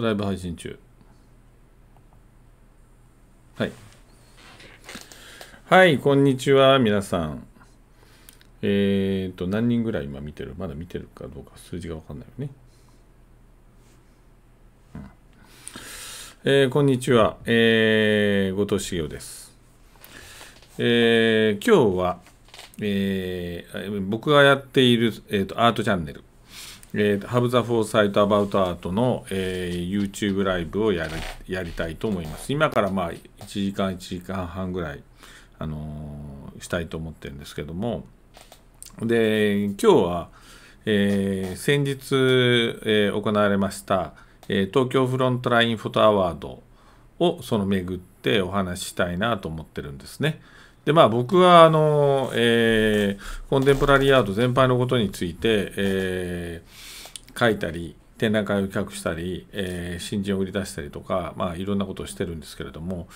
ライブ配信中。はい。はい、こんにちは、皆さん。えっ、ー、と、何人ぐらい今見てるまだ見てるかどうか数字がわかんないよね。えー、こんにちは、えー、後藤茂雄です。えー、今日は、えー、僕がやっている、えーとアートチャンネル、えー、Have the Foresight About Art の、えー、YouTube ライブをやりやりたいと思います。今からまあ1時間、1時間半ぐらい、あのー、したいと思ってるんですけども、で、今日は、えー、先日、えー、行われました、えー、東京フロントラインフォトアワードをその巡ってお話ししたいなと思ってるんですね。でまあ、僕はあの、えー、コンテンポラリーアート全般のことについて、えー、書いたり展覧会を企画したり、えー、新人を売り出したりとか、まあ、いろんなことをしてるんですけれども、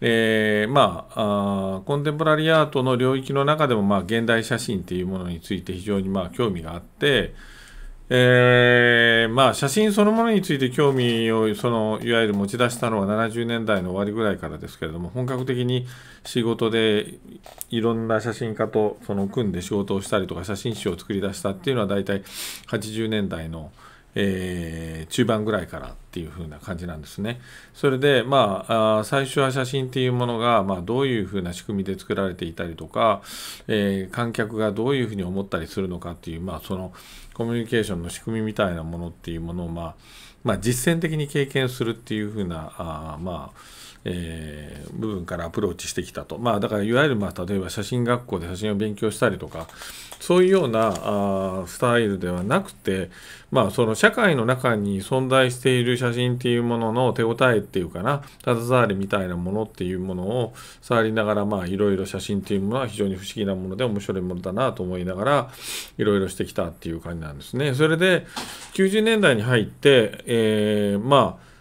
えー、まあコンテンポラリーアートの領域の中でも、まあ、現代写真っていうものについて非常にまあ興味があって、えーまあ、写真そのものについて興味をそのいわゆる持ち出したのは70年代の終わりぐらいからですけれども本格的に仕事でいろんな写真家とその組んで仕事をしたりとか写真集を作り出したっていうのは大体80年代の、えー、中盤ぐらいからっていう風な感じなんですね。それで、まあ、あ最初は写真っていうものが、まあ、どういう風な仕組みで作られていたりとか、えー、観客がどういう風に思ったりするのかっていう、まあ、そのコミュニケーションの仕組みみたいなものっていうものを、まあ、まあ、実践的に経験するっていうふうなあまあえー、部分からアプローチしてきたと、まあ、だからいわゆる、まあ、例えば写真学校で写真を勉強したりとかそういうようなあスタイルではなくて、まあ、その社会の中に存在している写真っていうものの手応えっていうかな携わりみたいなものっていうものを触りながら、まあ、いろいろ写真っていうものは非常に不思議なもので面白いものだなと思いながらいろいろしてきたっていう感じなんですね。それで90年代に入って、えー、まあ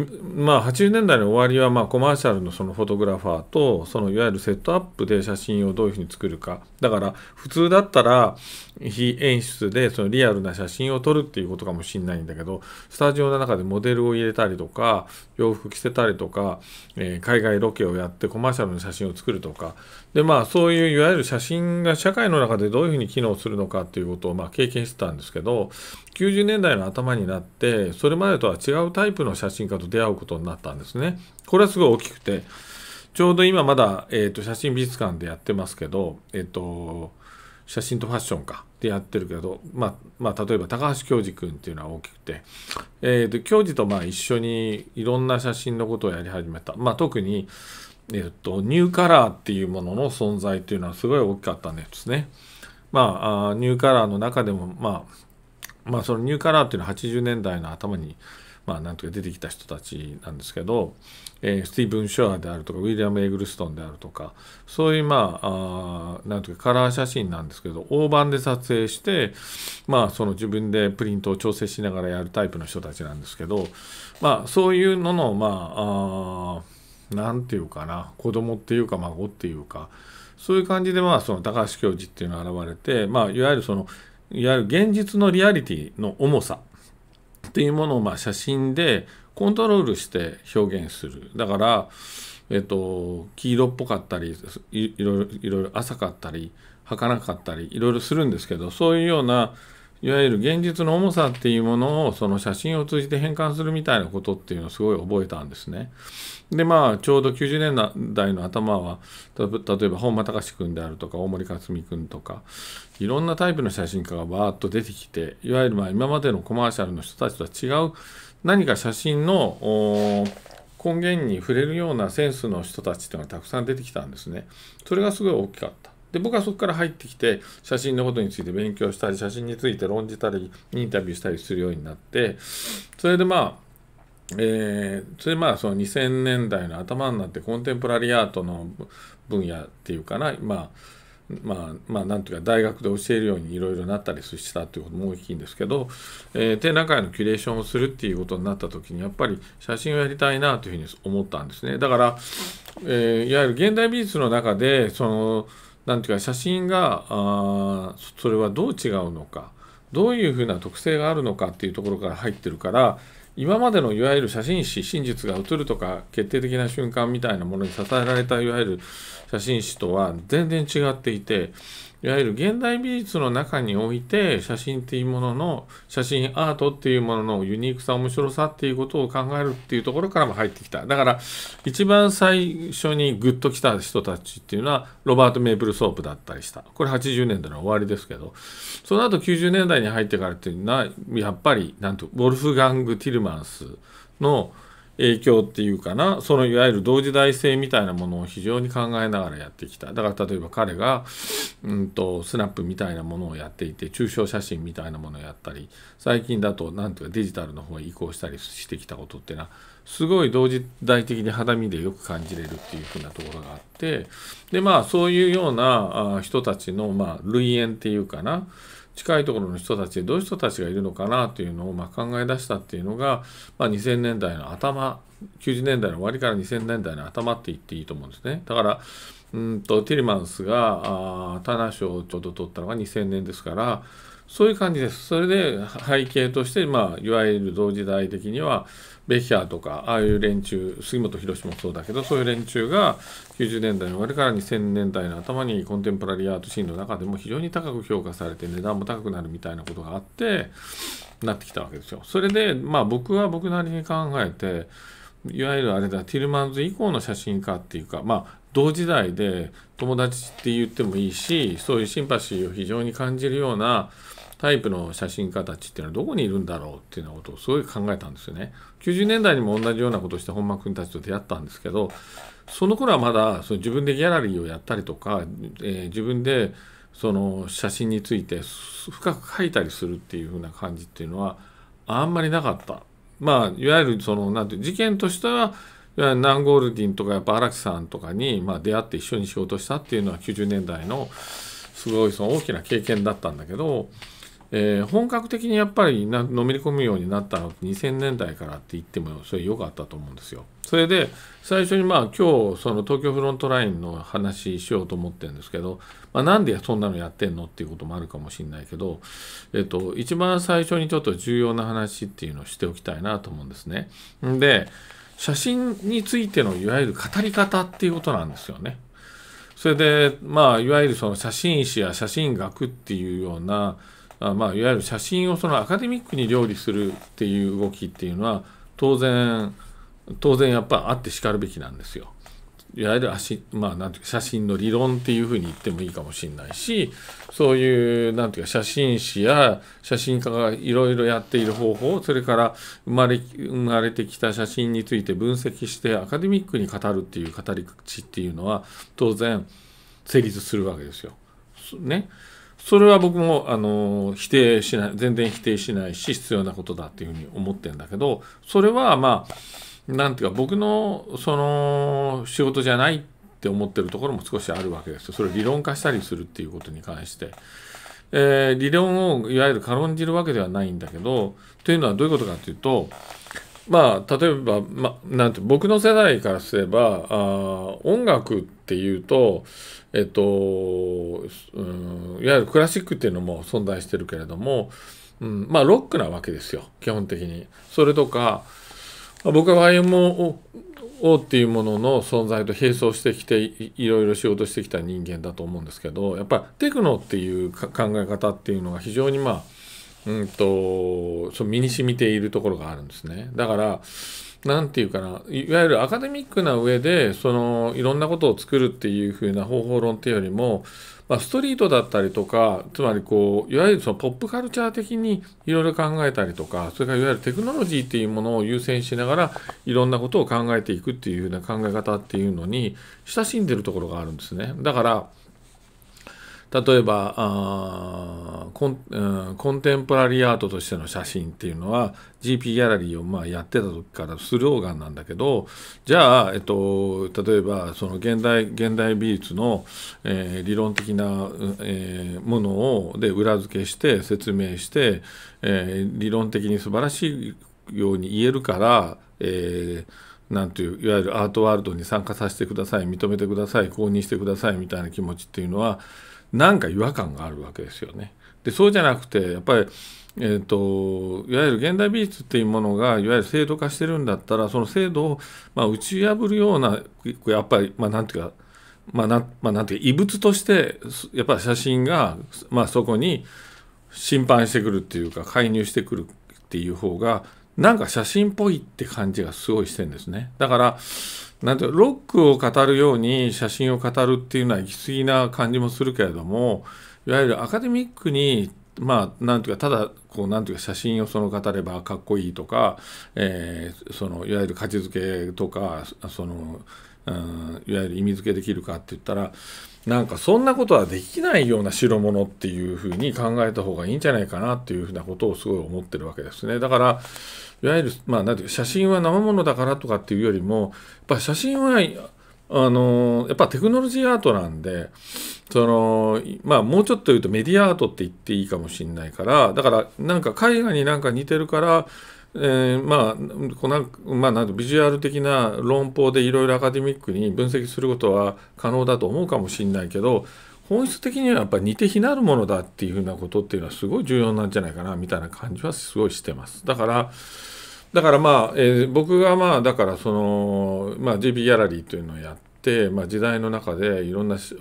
まあ、80年代の終わりはまあコマーシャルのそのフォトグラファーとそのいわゆるセットアップで写真をどういうふうに作るかだから普通だったら非演出でそのリアルな写真を撮るっていうことかもしんないんだけどスタジオの中でモデルを入れたりとか洋服着せたりとか、えー、海外ロケをやってコマーシャルの写真を作るとかでまあ、そういういわゆる写真が社会の中でどういうふうに機能するのかということをまあ経験してたんですけど90年代の頭になってそれまでとは違うタイプの写真家と出会うことになったんですね。これはすごい大きくてちょうど今まだ、えー、と写真美術館でやってますけど、えー、と写真とファッションかでやってるけど、まあまあ、例えば高橋恭司君っていうのは大きくて、えー、と恭司とまあ一緒にいろんな写真のことをやり始めた、まあ、特にえっと、ニューカラーっていうものの存在っていうのはすごい大きかったんですね。まあ、ニューカラーの中でも、まあ、まあ、そのニューカラーっていうのは80年代の頭に、まあ、なんとか出てきた人たちなんですけど、えー、スティーブン・シュアーであるとか、ウィリアム・エグルストンであるとか、そういう、まあ、あなんとうかカラー写真なんですけど、大判で撮影して、まあ、その自分でプリントを調整しながらやるタイプの人たちなんですけど、まあ、そういうのの、まあ、あ何て言うかな子供っていうか孫っていうかそういう感じでまあその高橋教授っていうのが現れてまあいわゆるそのいわゆる現実のリアリティの重さっていうものをまあ写真でコントロールして表現するだからえっと黄色っぽかったりいろいろいろいろ浅かったり儚かったりいろいろするんですけどそういうようないわゆる現実の重さっていうものをその写真を通じて変換するみたいなことっていうのをすごい覚えたんですね。でまあちょうど90年代の頭は例えば本間隆君であるとか大森克美君とかいろんなタイプの写真家がバーッと出てきていわゆるま今までのコマーシャルの人たちとは違う何か写真の根源に触れるようなセンスの人たちっていうのがたくさん出てきたんですね。それがすごい大きかった。で僕はそこから入ってきて写真のことについて勉強したり写真について論じたりインタビューしたりするようになってそれでまあえー、それまあその2000年代の頭になってコンテンポラリーアートの分野っていうかな、まあ、まあまあなんていうか大学で教えるようにいろいろなったりしたっていうことも大きいんですけど、えー、展覧会のキュレーションをするっていうことになった時にやっぱり写真をやりたいなというふうに思ったんですねだから、えー、いわゆる現代美術の中でその何ていうか写真があそれはどう違うのかどういうふうな特性があるのかっていうところから入ってるから今までのいわゆる写真誌真実が写るとか決定的な瞬間みたいなものに支えられたいわゆる写真誌とは全然違っていていわゆる現代美術の中において写真っていうものの写真アートっていうもののユニークさ面白さっていうことを考えるっていうところからも入ってきただから一番最初にグッときた人たちっていうのはロバート・メイプル・ソープだったりしたこれ80年代の終わりですけどその後90年代に入ってからっていうのはやっぱりなんとウォルフガング・ティルマンスの影響っていうかなそのいわゆる同時代性みたいなものを非常に考えながらやってきただから例えば彼が、うんと、スナップみたいなものをやっていて抽象写真みたいなものをやったり最近だと何ていうかデジタルの方へ移行したりしてきたことってなすごい同時代的に肌身でよく感じれるっていうふうなところがあってでまあそういうような人たちの、まあ、類縁っていうかな近いところの人たちでどういう人たちがいるのかなというのをま考え出したっていうのが、まあ、2000年代の頭90年代の終わりから2000年代の頭って言っていいと思うんですねだからうんとティリマンスがタナ賞をちょうど取ったのが2000年ですからそういう感じですそれで背景として、まあ、いわゆる同時代的にはベヒャーとかああいう連中杉本博もそうだけどそういう連中が90年代の終わりから2000年代の頭にコンテンポラリーアートシーンの中でも非常に高く評価されて値段も高くなるみたいなことがあってなってきたわけですよ。それでまあ僕は僕なりに考えていわゆるあれだティルマンズ以降の写真家っていうかまあ同時代で友達って言ってもいいしそういうシンパシーを非常に感じるようなタイプの写真家たちっていうのはどこにいるんだろうっていうようなことをすごい考えたんですよね。90年代にも同じようなことをして本間君たちと出会ったんですけどその頃はまだその自分でギャラリーをやったりとか、えー、自分でその写真について深く書いたりするっていう風な感じっていうのはあんまりなかった。まあいわゆるそのんて事件としてはナンゴールディンとかやっぱ荒木さんとかに、まあ、出会って一緒に仕事したっていうのは90年代のすごいその大きな経験だったんだけどえー、本格的にやっぱりなのめり込むようになったのって2000年代からって言ってもそれ良かったと思うんですよ。それで最初にまあ今日その東京フロントラインの話しようと思ってるんですけど、まあ、なんでそんなのやってんのっていうこともあるかもしれないけど、えっと、一番最初にちょっと重要な話っていうのをしておきたいなと思うんですね。で写真についてのいわゆる語り方っていうことなんですよね。それでまあいわゆるその写真誌や写真学っていうようなあまあ、いわゆる写真をそのアカデミックに料理するっていう動きっていうのは当然当然やっぱあってしかるべきなんですよ。いわゆる足、まあ、なんていうか写真の理論っていうふうに言ってもいいかもしれないしそういうなんていうか写真誌や写真家がいろいろやっている方法それから生まれ生まれてきた写真について分析してアカデミックに語るっていう語り口っていうのは当然成立するわけですよ。ね、それは僕もあの否定しない全然否定しないし必要なことだっていうふうに思ってるんだけどそれはまあ何ていうか僕のその仕事じゃないって思ってるところも少しあるわけですよそれを理論化したりするっていうことに関して。えー、理論をいわゆる軽んじるわけではないんだけどというのはどういうことかというとまあ、例えば、ま、なんて僕の世代からすればあ音楽っていうと、えっとうん、いわゆるクラシックっていうのも存在してるけれども、うん、まあロックなわけですよ基本的に。それとか僕は YMO っていうものの存在と並走してきていろいろ仕事してきた人間だと思うんですけどやっぱりテクノっていう考え方っていうのが非常にまあうんと、そう身に染みているところがあるんですね。だから何て言うかないわゆるアカデミックな上でそのいろんなことを作るっていう風な方法論っていうよりも、まあ、ストリートだったりとかつまりこういわゆるそのポップカルチャー的にいろいろ考えたりとかそれからいわゆるテクノロジーっていうものを優先しながらいろんなことを考えていくっていう風な考え方っていうのに親しんでるところがあるんですね。だから例えばあコン、うん、コンテンポラリーアートとしての写真っていうのは GP ギャラリーをまあやってた時からスローガンなんだけどじゃあ、えっと、例えばその現代現代美術の、えー、理論的な、えー、ものをで裏付けして説明して、えー、理論的に素晴らしいように言えるから、えー、なんていういわゆるアートワールドに参加させてください認めてください公認してくださいみたいな気持ちっていうのはなんか違和感があるわけですよね。でそうじゃなくてやっぱりえーと、いわゆる現代美術っていうものがいわゆる制度化してるんだったらその制度を、まあ、打ち破るようなやっぱり、まあ、なんていうか、まあなまあ、なんていうか異物としてやっぱり写真が、まあ、そこに侵犯してくるっていうか介入してくるっていう方がなんか写真っぽいって感じがすごいしてんですね。だから、なんてロックを語るように写真を語るっていうのは行き過ぎな感じもするけれども、いわゆるアカデミックに、まあ、なんていうか、ただ、こう、なんていうか、写真をその語ればかっこいいとか、えー、その、いわゆる価値づけとか、その、うん、いわゆる意味付けできるかって言ったら、なんかそんなことはできないような代物っていうふうに考えた方がいいんじゃないかなっていうふうなことをすごい思ってるわけですね。だから、いわゆる、まあ、なんていう写真は生ものだからとかっていうよりも、やっぱ写真は、あのやっぱテクノロジーアートなんで、その、まあ、もうちょっと言うとメディアアートって言っていいかもしれないから、だから、なんか絵画になんか似てるから、えー、まあこのまあ、なんビジュアル的な論法でいろいろアカデミックに分析することは可能だと思うかもしれないけど本質的にはやっぱり似て非なるものだっていうふうなことっていうのはすごい重要なんじゃないかなみたいな感じはすごいしてます。だからだからまあ、えー、僕がまあだからその、まあ、GB ギャラリーというのをやって、まあ、時代の中でいろんな新し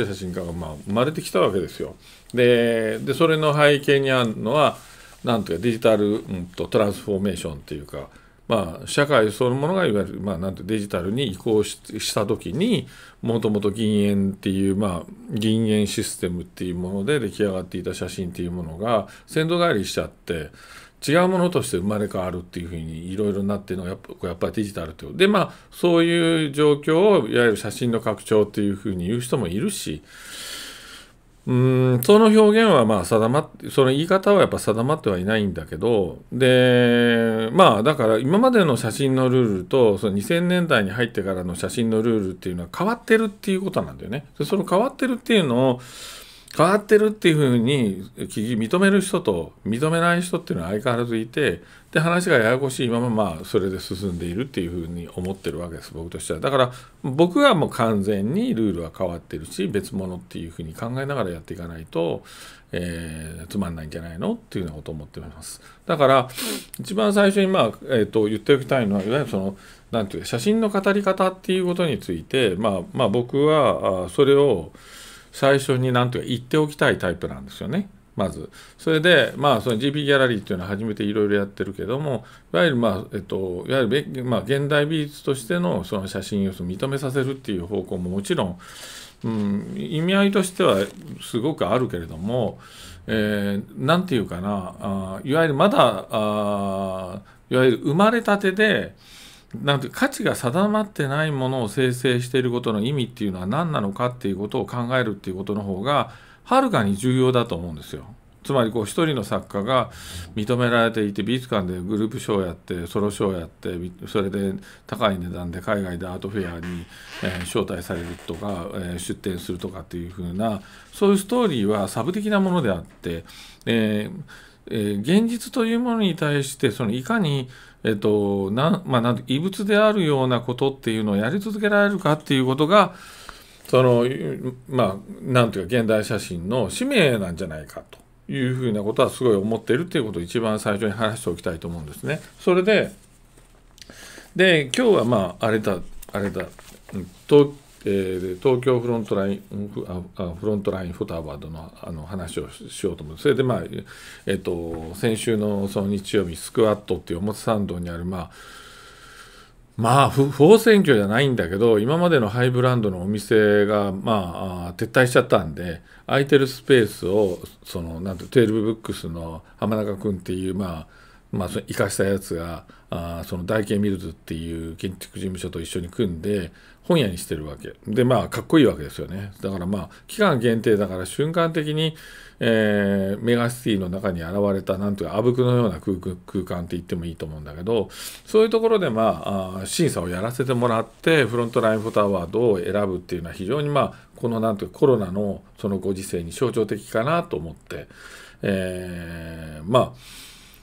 い写真家がまあ生まれてきたわけですよ。ででそれの背景にあるのはなんというかデジタル、うんと、トランスフォーメーションっていうか、まあ、社会そのものがいわゆる、まあ、なんてデジタルに移行した時にもともと銀塩っていう、まあ、銀塩システムっていうもので出来上がっていた写真っていうものが先導返りしちゃって違うものとして生まれ変わるっていうふうにいろいろなっているのがやっぱやっぱりデジタルっていうでまあそういう状況をいわゆる写真の拡張っていうふうに言う人もいるしうんその表現はまあ定まってその言い方はやっぱ定まってはいないんだけどでまあだから今までの写真のルールとその2000年代に入ってからの写真のルールっていうのは変わってるっていうことなんだよね。その変わってるっていうのを変わってるっていうふうに認める人と認めない人っていうのは相変わらずいてで話がややこしいまままあそれで進んでいるっていうふうに思ってるわけです僕としてはだから僕はもう完全にルールは変わってるし別物っていうふうに考えながらやっていかないと、えー、つまんないんじゃないのっていうようなことを思っておりますだから一番最初にまあ、えー、と言っておきたいのはいわゆるその何て言うか写真の語り方っていうことについてまあまあ僕はそれを最初になんとか言っておきたいタイプなんですよね。まず。それで、まあ、その GP ギャラリーっていうのは初めていろいろやってるけども、いわゆる、まあ、えっと、いわゆる、まあ、現代美術としてのその写真を認めさせるっていう方向ももちろん、うん、意味合いとしてはすごくあるけれども、えー、て言うかな、あいわゆるまだ、あいわゆる生まれたてで、なんて価値が定まってないものを生成していることの意味っていうのは何なのかっていうことを考えるっていうことの方がはるかに重要だと思うんですよ。つまりこう一人の作家が認められていて美術館でグループショーをやってソロショーをやってそれで高い値段で海外でアートフェアに、え招待されるとか、え出展するとかっていうふうなそういうストーリーはサブ的なものであって、えーえー、現実というものに対してそのいかに、えーとなまあ、なん異物であるようなことっていうのをやり続けられるかっていうことがそのまあなんていうか現代写真の使命なんじゃないかというふうなことはすごい思っているっていうことを一番最初に話しておきたいと思うんですね。それでで今日はまああれだあれだ、うん、えー、東京フロントラインフあフロントラインフォトアワードのあの話をしようと思ってそれでまあ、えーと、先週のその日曜日スクワットっていう表参道にあるまあまあ不法占拠じゃないんだけど今までのハイブランドのお店がまあ撤退しちゃったんで空いてるスペースをそのなんてテールブックスの浜中君っていうまあまあ、生かしたやつがあその大慶ミルズっていう建築事務所と一緒に組んで本屋にしてるわけでまあかっこいいわけですよねだからまあ期間限定だから瞬間的に、えー、メガシティの中に現れたなんというかあぶくのような空空間って言ってもいいと思うんだけどそういうところでまあ審査をやらせてもらってフロントラインフォトアワードを選ぶっていうのは非常にまあこのなんて、いうコロナのそのご時世に象徴的かなと思って、えー、まあ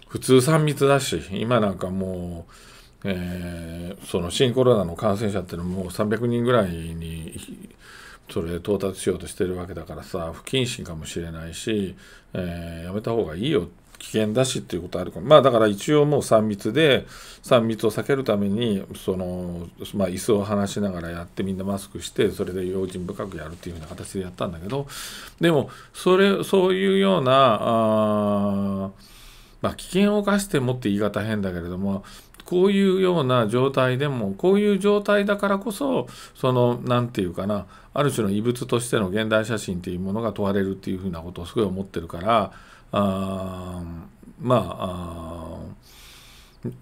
普通3密だし今なんかもうえー、その新コロナの感染者っていうのももう300人ぐらいにそれ到達しようとしてるわけだからさ不謹慎かもしれないし、えー、やめた方がいいよ危険だしっていうことあるかまあだから一応もう3密で3密を避けるためにそのまあ椅子を離しながらやってみんなマスクしてそれで用心深くやるっていうような形でやったんだけどでもそれそういうようなあまあ危険を冒してもって言い方変だけれどもこういうような状態でもこういう状態だからこそその何て言うかなある種の異物としての現代写真っていうものが問われるっていうふうなことをすごい思ってるからあまああ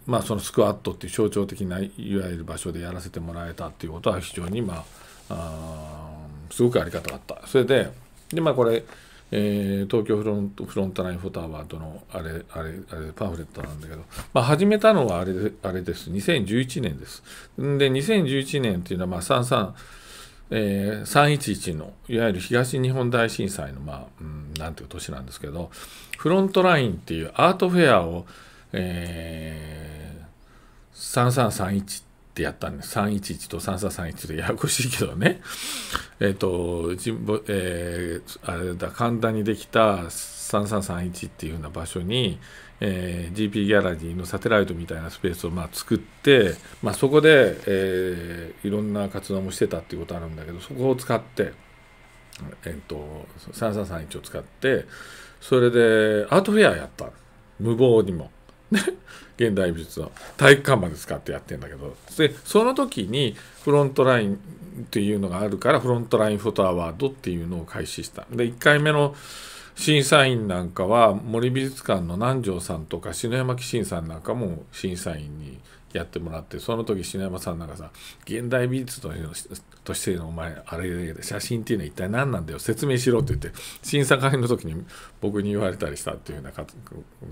まあそのスクワットっていう象徴的ないわゆる場所でやらせてもらえたっていうことは非常にまああすごくありがたかった。それででまあこれえー、東京フロントフロントラインフォトアワードのあれ、あれ、あれ、パンフレットなんだけど、まあ、始めたのはあれあれです。2011年です。で、2011年っていうのは、まあ、33、えー、311の、いわゆる東日本大震災の、まあ、うん、なんていう年なんですけど、フロントラインっていうアートフェアを、えー、3331ってやったんです。311と3331でややこしいけどね。えっ、ー、と、えー、あれだ、簡単にできた3331っていうような場所に、えー、GP ギャラリーのサテライトみたいなスペースをまあ作って、まあ、そこで、えー、いろんな活動もしてたっていうことあるんだけどそこを使って、えーと、と3331を使ってそれでアートフェアやった無謀にも。現代美術の体育館まで使ってやってんだけどでその時にフロントラインっていうのがあるからフロントラインフォトアワードっていうのを開始したで1回目の審査員なんかは森美術館の南條さんとか篠山紀信さんなんかも審査員にやってもらってその時篠山さんなんかさ現代美術ととしてのお前あれ写真っていうのは一体何なんだよ説明しろって言って審査会の時に僕に言われたりしたっていうよ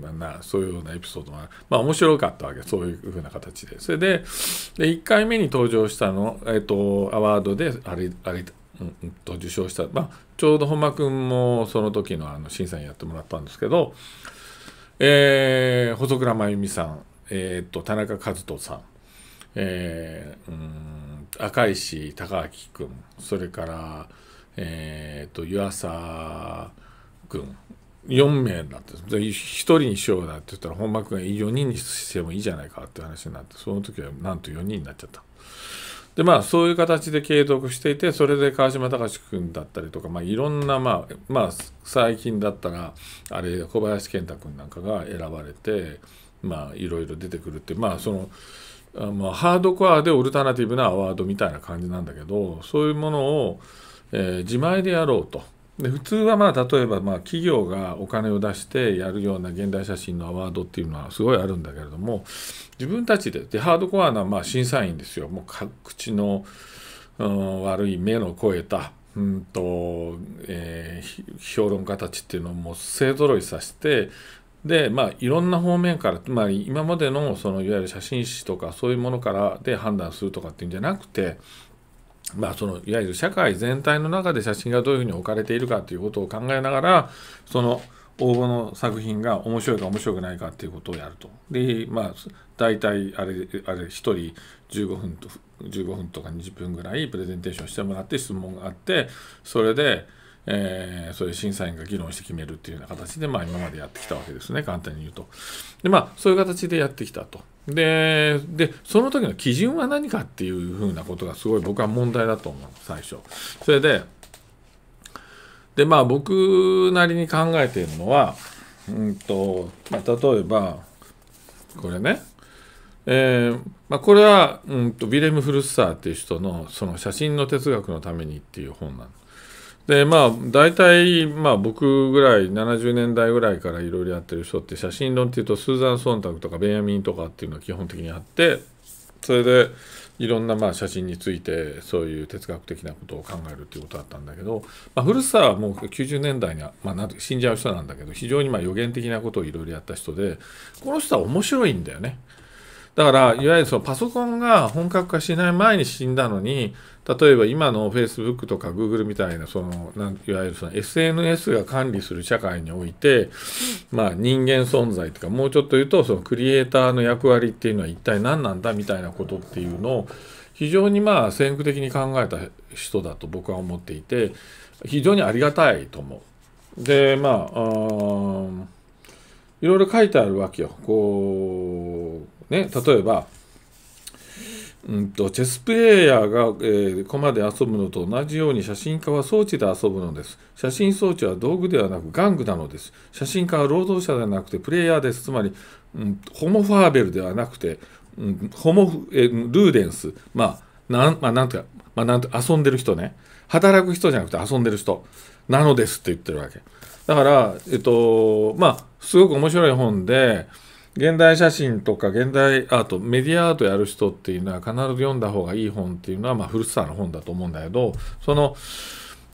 うななそういうようなエピソードがまあ面白かったわけそういうふうな形でそれでで1回目に登場したの、えっとアワードであれあれうんと受賞した、まあ、ちょうど本間君もその時のあの審査員やってもらったんですけど、えー、細倉真由美さんえー、っと、田中和人さん、えー、うん赤石孝明君、それから、えー、っと、湯浅君、4名になって1人にしようだって言ったら本間君が4人にしてもいいじゃないかって話になってその時はなんと4人になっちゃったでまあそういう形で継続していてそれで川島隆君だったりとか、まあ、いろんな、まあ、まあ最近だったらあれ小林健太君なんかが選ばれてまあいろいろ出てくるってまあその、まあ、ハードコアでオルタナティブなアワードみたいな感じなんだけどそういうものを、えー、自前でやろうと。で普通はまあ例えばまあ企業がお金を出してやるような現代写真のアワードっていうのはすごいあるんだけれども自分たちででハードコアなまあ審査員ですよもう口の、うん、悪い目の肥えたうんとえー、評論家たちっていうのをもう勢ぞろいさせてでまあ、いろんな方面からつまり今までのそのいわゆる写真誌とかそういうものからで判断するとかっていうんじゃなくて、まあ、そのいわゆる社会全体の中で写真がどういうふうに置かれているかということを考えながらその応募の作品が面白いか面白くないかっていうことをやると。でまあ大体あれあれ1人15分と15分とか20分ぐらいプレゼンテーションしてもらって質問があってそれでえー、そういう審査員が議論して決めるっていうような形で、まあ、今までやってきたわけですね、簡単に言うと。で、まあ、そういう形でやってきたと。で、でその時の基準は何かっていうふうなことが、すごい僕は問題だと思う、最初。それで、で、まあ、僕なりに考えているのは、うんと、まあ、例えば、これね、えーまあ、これは、うんと、ビレム・フルッサーっていう人の「その写真の哲学のために」っていう本なす。でまあ大体、まあ、僕ぐらい70年代ぐらいからいろいろやってる人って写真論っていうとスーザン・ソンタクとかベンヤミンとかっていうのは基本的にあってそれでいろんなまあ写真についてそういう哲学的なことを考えるっていうことだったんだけど、まあ、古さはもう90年代には、まあ、死んじゃう人なんだけど非常にまあ予言的なことをいろいろやった人でこの人は面白いんだよね。だからいわゆるそのパソコンが本格化しない前に死んだのに例えば今の Facebook とか Google みたいなそのいわゆるその SNS が管理する社会において、まあ、人間存在とかもうちょっと言うとそのクリエイターの役割っていうのは一体何なんだみたいなことっていうのを非常にまあ先駆的に考えた人だと僕は思っていて非常にありがたいと思う。でまあいろいろ書いてあるわけよ。こうね例えばうんと、チェスプレーヤーが、えー、駒で遊ぶのと同じように写真家は装置で遊ぶのです。写真装置は道具ではなく玩具なのです。写真家は労働者ではなくてプレイヤーです。つまり、うん、ホモ・ファーベルではなくて、うん、ホモえー、ルーデンス、まあ、なん,、まあ、なんとか、まあ、なんと遊んでる人ね。働く人じゃなくて遊んでる人なのですって言ってるわけ。だから、えっと、まあ、すごく面白い本で、現代写真とか現代アートメディアアートやる人っていうのは必ず読んだ方がいい本っていうのは、まあ、古澤の本だと思うんだけどその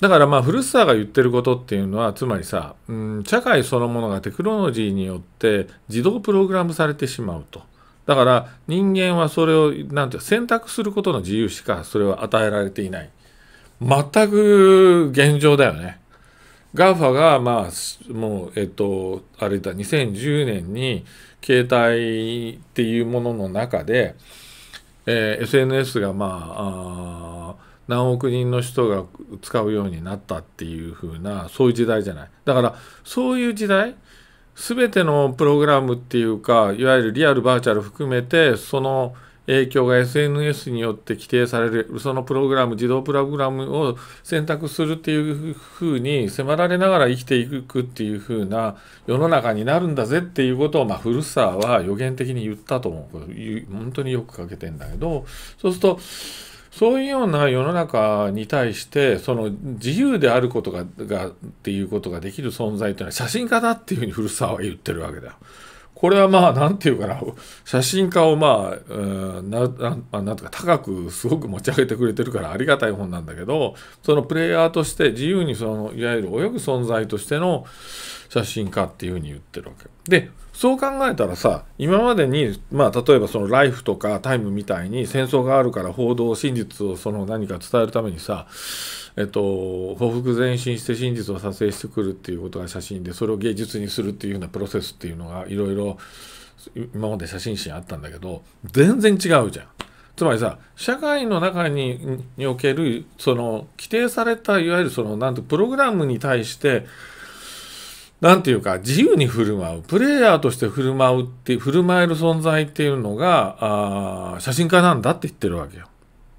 だからまあ古澤が言ってることっていうのはつまりさ、うん、社会そのものがテクノロジーによって自動プログラムされてしまうと。だから人間はそれをなんて選択することの自由しかそれは与えられていない。全く現状だよね。GAFA がまあもうえっとあれだ2010年に携帯っていうものの中で、えー、SNS がまあ何億人の人が使うようになったっていう風なそういう時代じゃないだからそういう時代全てのプログラムっていうかいわゆるリアルバーチャル含めてその影響が SNS によって規定される、そのプログラム、自動プログラムを選択するっていうふうに迫られながら生きていくっていうふうな世の中になるんだぜっていうことを、まあ、古澤は予言的に言ったと思う。本当によく書けてんだけど、そうすると、そういうような世の中に対して、その自由であることが、がっていうことができる存在というのは写真家だっていうふうに古澤は言ってるわけだよ。これはまあ、なんていうかな、写真家をまあ、なんなななんとか高くすごく持ち上げてくれてるからありがたい本なんだけど、そのプレイヤーとして自由にその、いわゆる泳ぐ存在としての写真家っていうふうに言ってるわけ。で、そう考えたらさ今までに、まあ、例えばその「ライフとか「タイムみたいに戦争があるから報道真実をその何か伝えるためにさえっと、報復前進して真実を撮影してくるっていうことが写真でそれを芸術にするっていうようなプロセスっていうのがいろいろ今まで写真集あったんだけど全然違うじゃん。つまりさ社会の中ににおけるその規定されたいわゆるそのなんてプログラムに対してなんていうか、自由に振る舞う、プレイヤーとして振る舞うって、振る舞える存在っていうのが、あ写真家なんだって言ってるわけよ。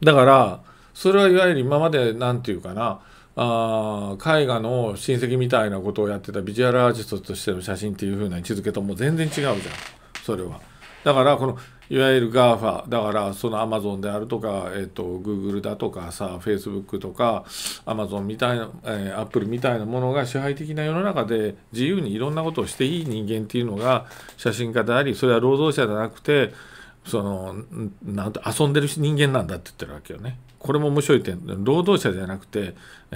だから、それはいわゆる今まで、なんていうかな、あ絵画の親戚みたいなことをやってたビジュアルアーティストとしての写真っていう風な位置づけとも全然違うじゃんそれはだからこのいわゆる GAFA だからその Amazon であるとか、えっと、Google だとかさ Facebook とか Amazon みたいな、えー、Apple みたいなものが支配的な世の中で自由にいろんなことをしていい人間っていうのが写真家でありそれは労働者じゃなくてそのなんて遊んでる人間なんだって言ってるわけよね。これも面白い点労働者じゃなくて、え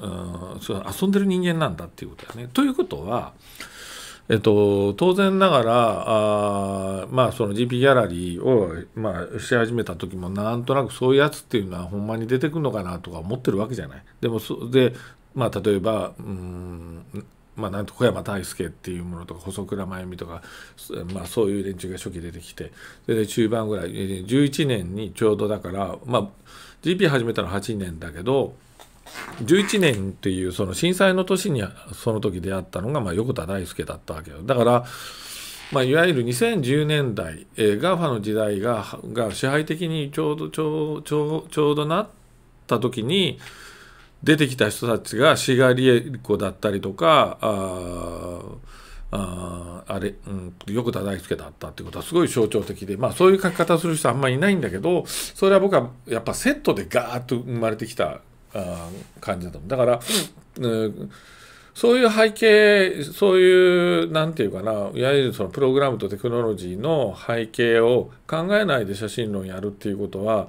ー、うん、そ遊んでる人間なんだっていうことだね。ということは。えっと、当然ながらあ、まあ、その GP ギャラリーを、まあ、し始めた時もなんとなくそういうやつっていうのはほんまに出てくるのかなとか思ってるわけじゃない。でもそで、まあ、例えばうんまあ、なんと小山大輔っていうものとか細倉真由美とか、まあ、そういう連中が初期出てきてで中盤ぐらい11年にちょうどだから、まあ、GP 始めたの8年だけど11年っていうその震災の年にその時出会ったのがまあ横田大輔だったわけよだから、まあ、いわゆる2010年代、えー、ガーファの時代がが支配的にちょうどちょうちょちょうどなった時に出てきた人たちがシガリエ子だったりとかあああれ、うん、横田大輔だったってことはすごい象徴的で、まあ、そういう書き方する人あんまりいないんだけどそれは僕はやっぱセットでガーッと生まれてきたあ感じだと思う。だから、うんそういう背景、そういう、なんていうかな、いわゆるそのプログラムとテクノロジーの背景を考えないで写真論やるっていうことは、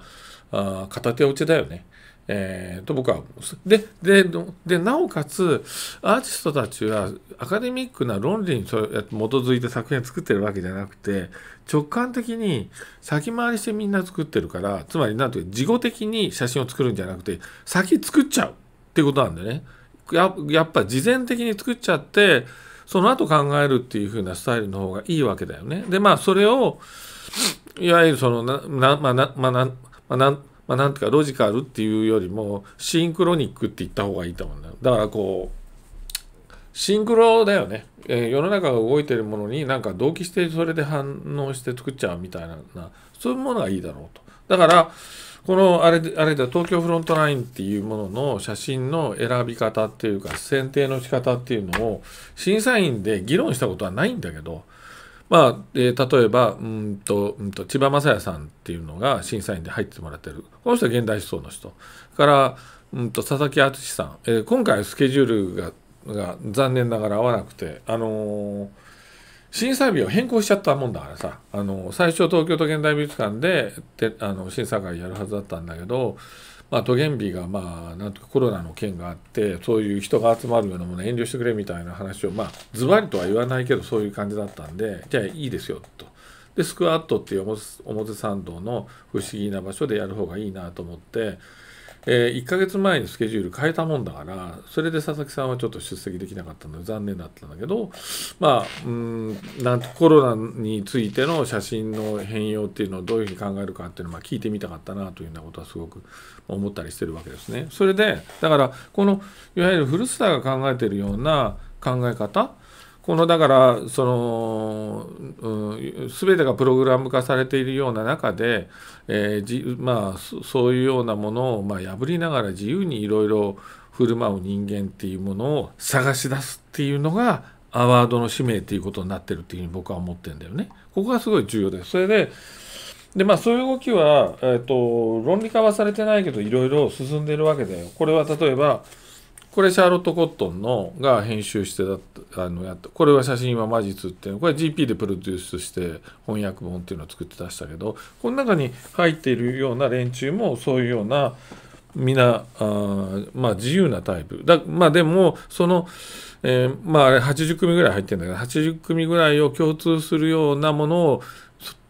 あ片手落ちだよね。えー、と僕は思ですでででなおかつアーティストたちはアカデミックな論理に基づいて作品を作ってるわけじゃなくて直感的に先回りしてみんな作ってるからつまりなんていうか事後的に写真を作るんじゃなくて先作っちゃうっていうことなんだよねや。やっぱ事前的に作っちゃってその後考えるっていう風なスタイルの方がいいわけだよね。でまあそれをいわゆるそのななまあなまあなまあなまあ、なんていうかロジカルっていうよりもシンクロニックって言った方がいいと思うんだよだからこうシンクロだよね、えー、世の中が動いてるものになんか同期してそれで反応して作っちゃうみたいなそういうものがいいだろうとだからこのあれあれで東京フロントラインっていうものの写真の選び方っていうか選定の仕方っていうのを審査員で議論したことはないんだけどまあ、えー、例えばうんとうんと千葉雅也さんっていうのが審査員で入ってもらってるこの人は現代思想の人からうんと佐々木淳さん、えー、今回スケジュールがが残念ながら合わなくてあのー審査日を変更しちゃったもんだからさあの最初東京都現代美術館でてあの審査会やるはずだったんだけどまあ、都現日が、まあ、なんとかコロナの件があって、そういう人が集まるようなもの遠慮してくれみたいな話を、まあ、ズバリとは言わないけど、そういう感じだったんで、じゃあいいですよ、と。で、スクワットっていう表参道の不思議な場所でやる方がいいなと思って、えー、1ヶ月前にスケジュール変えたもんだから、それで佐々木さんはちょっと出席できなかったので残念だったんだけど、まあ、うんなんとコロナについての写真の変容っていうのをどういうふうに考えるかっていうのをま聞いてみたかったなというようなことはすごく思ったりしてるわけですね。それで、だから、このいわゆる古巣が考えてるような考え方、このだからその、うん、全てがプログラム化されているような中で、えー、じまあ、そういうようなものを、まあ、破りながら自由にいろいろ振る舞う人間っていうものを探し出すっていうのがアワードの使命っていうことになってるっていうふうに僕は思ってるんだよね。ここがすごい重要です。それででまあ、そういう動きは、えーと、と論理化はされてないけどいろいろ進んでるわけだよ。これは例えばこれシャーロット・コットンのが編集してあのやったこれは写真は魔術っていうのこれ GP でプロデュースして翻訳本っていうのを作って出したけどこの中に入っているような連中もそういうようなみんなあ、まあ、自由なタイプだ、まあ、でもその、えー、まあ、あれ80組ぐらい入ってるんだけど80組ぐらいを共通するようなものを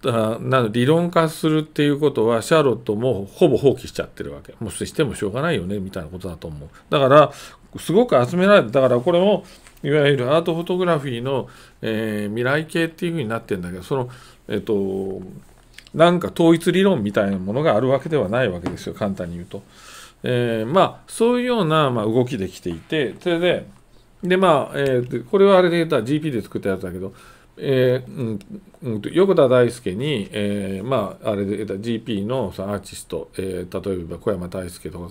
あな理論化するっていうことはシャーロットもほぼ放棄しちゃってるわけもうしてもしょうがないよねみたいなことだと思うだからすごく集められてだからこれもいわゆるアートフォトグラフィーの、えー、未来系っていうふうになってるんだけどそのえっ、ー、となんか統一理論みたいなものがあるわけではないわけですよ簡単に言うと。えー、まあそういうような、まあ、動きできていてそれででまあ、えー、これはあれで言ったら GP で作ったやつだけど、えーうん、横田大輔に、えー、まああれで言った GP ののアーティスト、えー、例えば小山大輔とか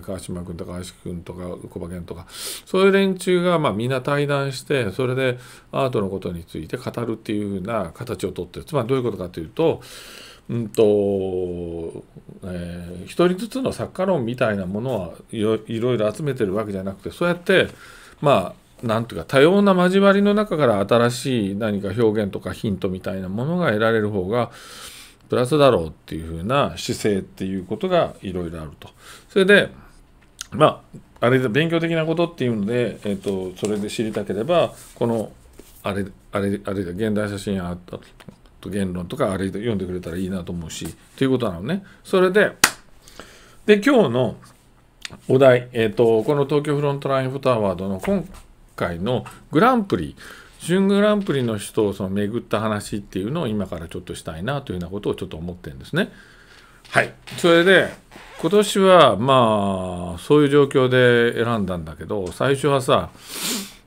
川島君とか林君とか小馬健とかそういう連中が、まあ、みんな対談してそれでアートのことについて語るっていうふうな形をとってつまりどういうことかというとうんとえー、1人ずつの作家論みたいなものはいろいろ集めてるわけじゃなくてそうやってまあなんていうか多様な交わりの中から新しい何か表現とかヒントみたいなものが得られる方がプラスだろうっていうふうな姿勢っていうことがいろいろあると。それでまああれで勉強的なことっていうので、えーと、とそれで知りたければこのあれあれあれ現代写真アートと言論とかあれ読んでくれたらいいなと思うしということなのねそれでで今日のお題、えーと、この東京フロントラインフォトアワードの今回のグランプリ準グランプリの人をその巡った話っていうのを今からちょっとしたいなというようなことをちょっと思ってるんですね。はい、それで今年はまあそういう状況で選んだんだけど最初はさ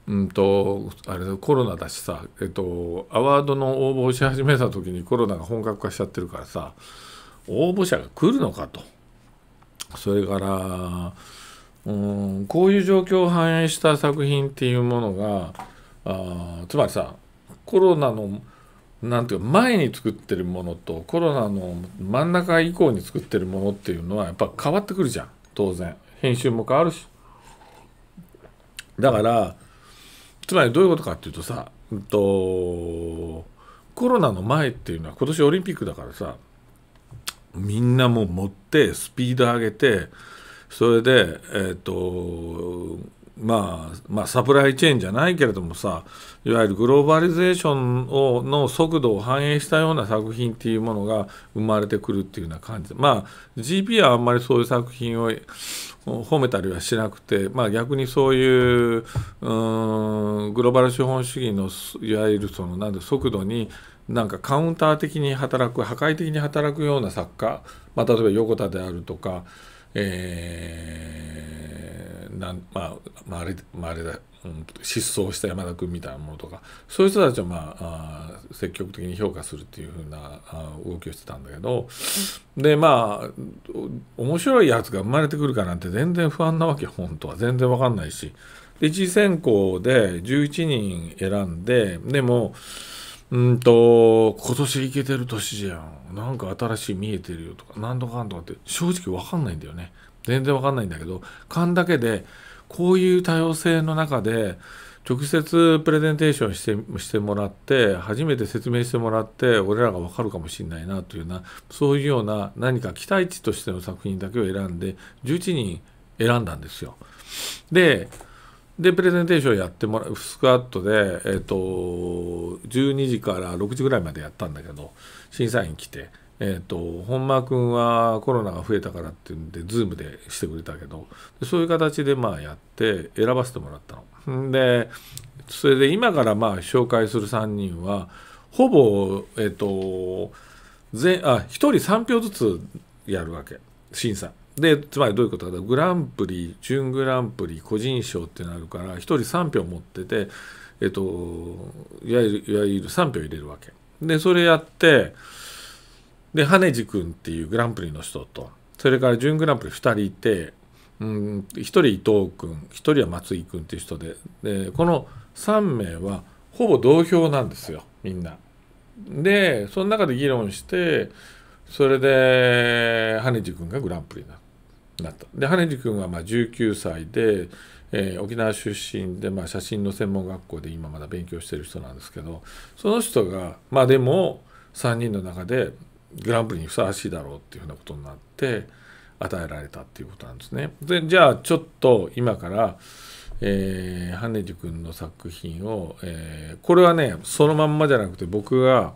うんとあれコロナだしさ、えっと、アワードの応募し始めた時にコロナが本格化しちゃってるからさ応募者が来るのかとそれからうんこういう状況を反映した作品っていうものがあつまりさコロナのなんていうか前に作ってるものとコロナの真ん中以降に作ってるものっていうのはやっぱ変わってくるじゃん当然編集も変わるしだからつまりどういうことかっていうとさ、うんと、コロナの前っていうのは今年オリンピックだからさみんなもう持ってスピード上げてそれで、えーとまあ、まあ、サプライチェーンじゃないけれどもさいわゆるグローバリゼーションをの速度を反映したような作品っていうものが生まれてくるっていうような感じまあ GP はあんまりそういう作品を褒めたりはしなくて、まあ、逆にそういううグローバル資本主義のいわゆるそのなんで速度になんかカウンター的に働く破壊的に働くような作家、まあ、例えば横田であるとか。えー、なんまあ、まあ、あれ、まあ、あれだ、うん、失踪した山田君みたいなものとか、そういう人たちを、まあ、あ積極的に評価するっていうふうなあ動きをしてたんだけど、で、まあ、面白いやつが生まれてくるかなんて全然不安なわけ、本当は。全然わかんないし。で、一次選考で11人選んで、でも、うんと、今年いけてる年じゃん。なんか新しい見えてるよとか、なんとかんとかって正直わかんないんだよね。全然わかんないんだけど、勘だけで、こういう多様性の中で、直接プレゼンテーションしてしてもらって初めて説明してもらって俺らが分かるかもしれないなというようなそういうような何か期待値としての作品だけを選んで11人選んだんですよ。ででプレゼンテーションやってもらうスクワットで、えーと、12時から6時ぐらいまでやったんだけど審査員来て、えーと、本間君はコロナが増えたからっていうんで Zoom でしてくれたけどそういう形でまあやって選ばせてもらったの。でそれで今からまあ紹介する3人はほぼえっ、ー、と全あ1人3票ずつやるわけ審査。でつまりどういうことかグランプリ準グランプリ個人賞ってなるから1人3票持ってて、えっと、いわゆるいわゆる3票入れるわけでそれやってで羽地君っていうグランプリの人とそれから準グランプリ2人いて、うん、1人伊藤君1人は松井君っていう人ででこの3名はほぼ同票なんですよみんな。でその中で議論してそれで羽地君がグランプリになた。なった。で羽地君はまあ19歳で、えー、沖縄出身で、まあ、写真の専門学校で今まだ勉強してる人なんですけどその人がまあでも3人の中でグランプリにふさわしいだろうっていうふうなことになって与えられたっていうことなんですね。でじゃあちょっと今から、えー、羽地君の作品を、えー、これはねそのまんまじゃなくて僕が。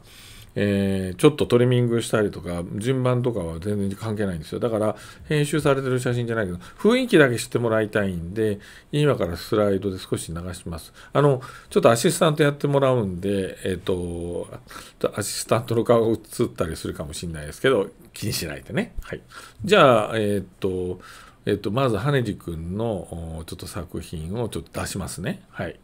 えー、ちょっとトリミングしたりとか順番とかは全然関係ないんですよだから編集されてる写真じゃないけど雰囲気だけ知ってもらいたいんで今からスライドで少し流しますあのちょっとアシスタントやってもらうんでえっ、ー、とアシスタントの顔が映ったりするかもしれないですけど気にしないでねはいじゃあえっ、ー、とえっと、まず、羽地地君のちょっと作品をちょっと出しますね。はい。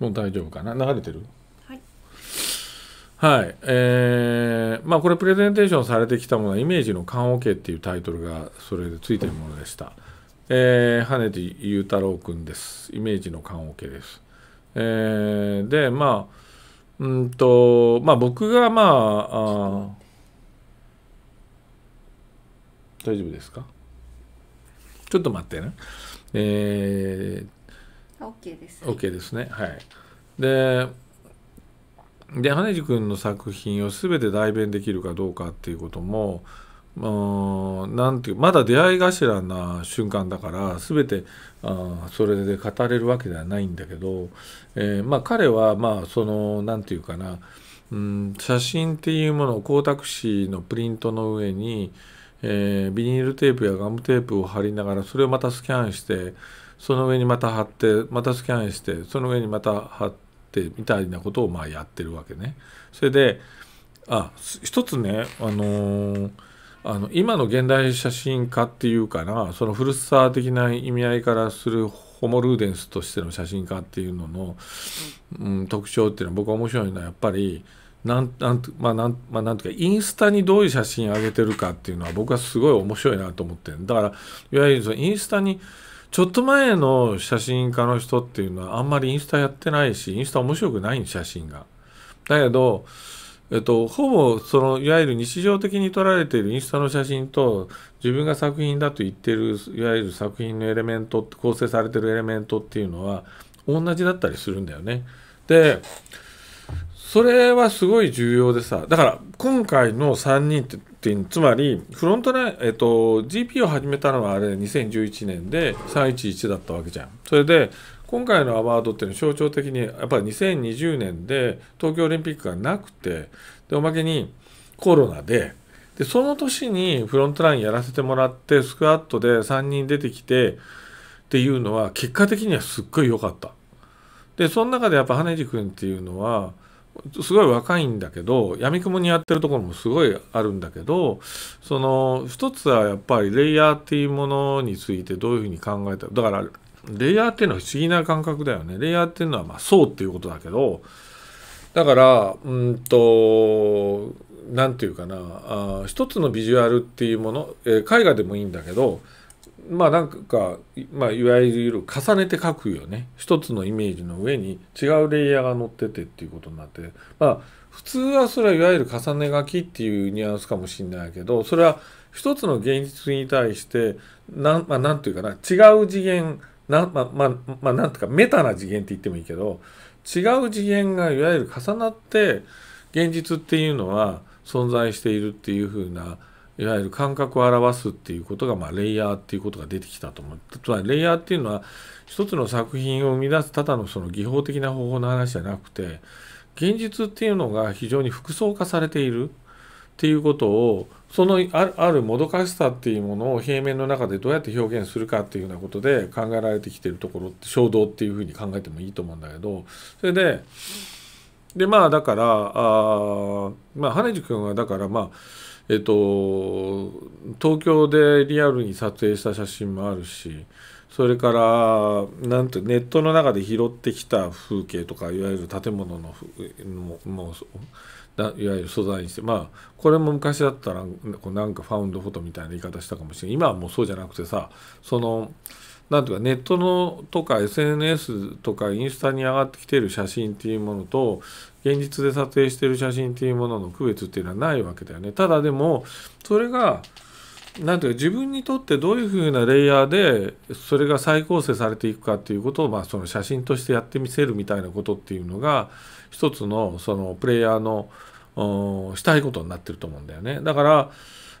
もう大丈夫かな流れてるはい、えー、まあこれプレゼンテーションされてきたものは「イメージの棺桶」っていうタイトルがそれでついてるものでした、えー、羽地雄太郎君ですイメージの棺桶です、えー、でまあうんとまあ僕がまああ大丈夫ですかちょっと待ってねえー、OK です、ね。OK です。はい。で、で羽地君の作品を全て代弁できるかどうかっていうことも、うん、なんていうまだ出会い頭な瞬間だから全てあそれで語れるわけではないんだけど、えー、まあ、彼はまあその何て言うかな、うん、写真っていうものを光沢紙のプリントの上に、えー、ビニールテープやガムテープを貼りながらそれをまたスキャンして。その上にまた貼ってまたスキャンしてその上にまた貼ってみたいなことをまあやってるわけね。それであ一つね、あのー、あの今の現代写真家っていうかなその古さ的な意味合いからするホモ・ルーデンスとしての写真家っていうのの、うん、特徴っていうのは僕は面白いのはやっぱり。なんなんまあなんまあ、なんというかインスタにどういう写真上げてるかっていうのは僕はすごい面白いなと思ってだからいわゆるそのインスタにちょっと前の写真家の人っていうのはあんまりインスタやってないし、インスタ面白くないん写真が。だけど、えっと、ほぼそのいわゆる日常的に撮られているインスタの写真と自分が作品だと言ってるいわゆる作品のエレメント構成されてるエレメントっていうのは同じだったりするんだよね。でそれはすごい重要でさだから今回の3人って16つまりフロントライン、えっと、GP を始めたのはあれ2011年で311だったわけじゃんそれで今回のアワードっていうのは象徴的にやっぱり2020年で東京オリンピックがなくてでおまけにコロナででその年にフロントラインやらせてもらってスクワットで3人出てきてっていうのは結果的にはすっごい良かったでその中でやっぱ羽地君っていうのはすごい若いんだけどやみくもにやってるところもすごいあるんだけどその一つはやっぱりレイヤーっていうものについてどういうふうに考えただからレイヤーっていうのは不思議な感覚だよねレイヤーっていうのはまあうっていうことだけどだからうんと何て言うかなあ一つのビジュアルっていうもの、えー、絵画でもいいんだけどまあなんか、まあ、いわゆる重ねて書くよね一つのイメージの上に違うレイヤーが乗っててっていうことになってまあ普通はそれはいわゆる重ね書きっていうニュアンスかもしれないけどそれは一つの現実に対して何、まあ、なんていうかな違う次元なまあまあ、まあ、なんていうかメタな次元って言ってもいいけど違う次元がいわゆる重なって現実っていうのは存在しているっていうふうないわゆる感覚を表すっていうことが、まあ、レイヤーっていうことが出てきたと思う。つまりレイヤーっていうのは一つの作品を生み出すただのその技法的な方法の話じゃなくて現実っていうのが非常に複層化されているっていうことをそのあるもどかしさっていうものを平面の中でどうやって表現するかっていうようなことで考えられてきてるところって衝動っていうふうに考えてもいいと思うんだけどそれででまあだからあまあ羽地君はだからまあえっと、東京でリアルに撮影した写真もあるしそれからなんてネットの中で拾ってきた風景とかいわゆる建物のももういわゆる素材にしてまあこれも昔だったらなんかファウンドフォトみたいな言い方したかもしれない今はもうそうじゃなくてさその。なんていうかネットのとか SNS とかインスタに上がってきてる写真っていうものと現実で撮影してる写真っていうものの区別っていうのはないわけだよね。ただでもそれがなんていうか自分にとってどういうふうなレイヤーでそれが再構成されていくかっていうことを、まあ、その写真としてやってみせるみたいなことっていうのが一つのそのプレイヤーのしたいことになってると思うんだよね。だから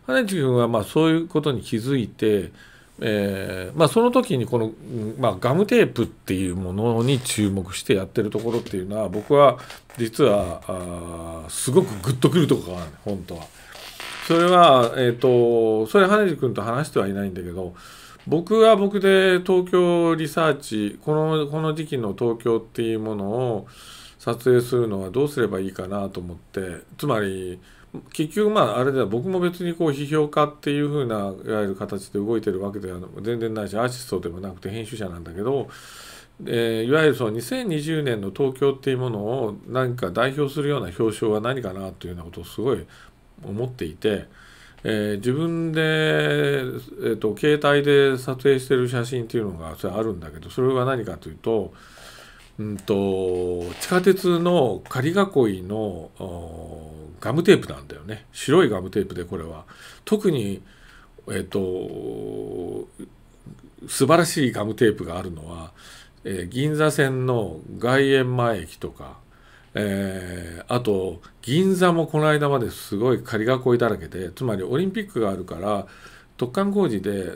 羽地君はまあそういうことに気づいてえーまあ、その時にこの、まあ、ガムテープっていうものに注目してやってるところっていうのは僕は実はあすごくグッとくるとこがある本当は。それは、えっ、ー、とそれ羽地君と話してはいないんだけど僕は僕で東京リサーチこのこの時期の東京っていうものを撮影するのはどうすればいいかなと思ってつまり結局まああれだ僕も別にこう批評家っていう風ないわゆる形で動いてるわけでは全然ないしアーティストでもなくて編集者なんだけど、えー、いわゆるその2020年の東京っていうものを何か代表するような表彰は何かなというようなことをすごい思っていて。えー、自分で、えーと、と携帯で撮影してる写真っていうのがそれあるんだけどそれは何かというとうんと、地下鉄の仮囲いのガムテープなんだよね白いガムテープでこれは特にえっ、と素晴らしいガムテープがあるのは、えー、銀座線の外苑前駅とか、えー、あと銀座もこの間まですごい仮囲いだらけでつまりオリンピックがあるから突貫工事で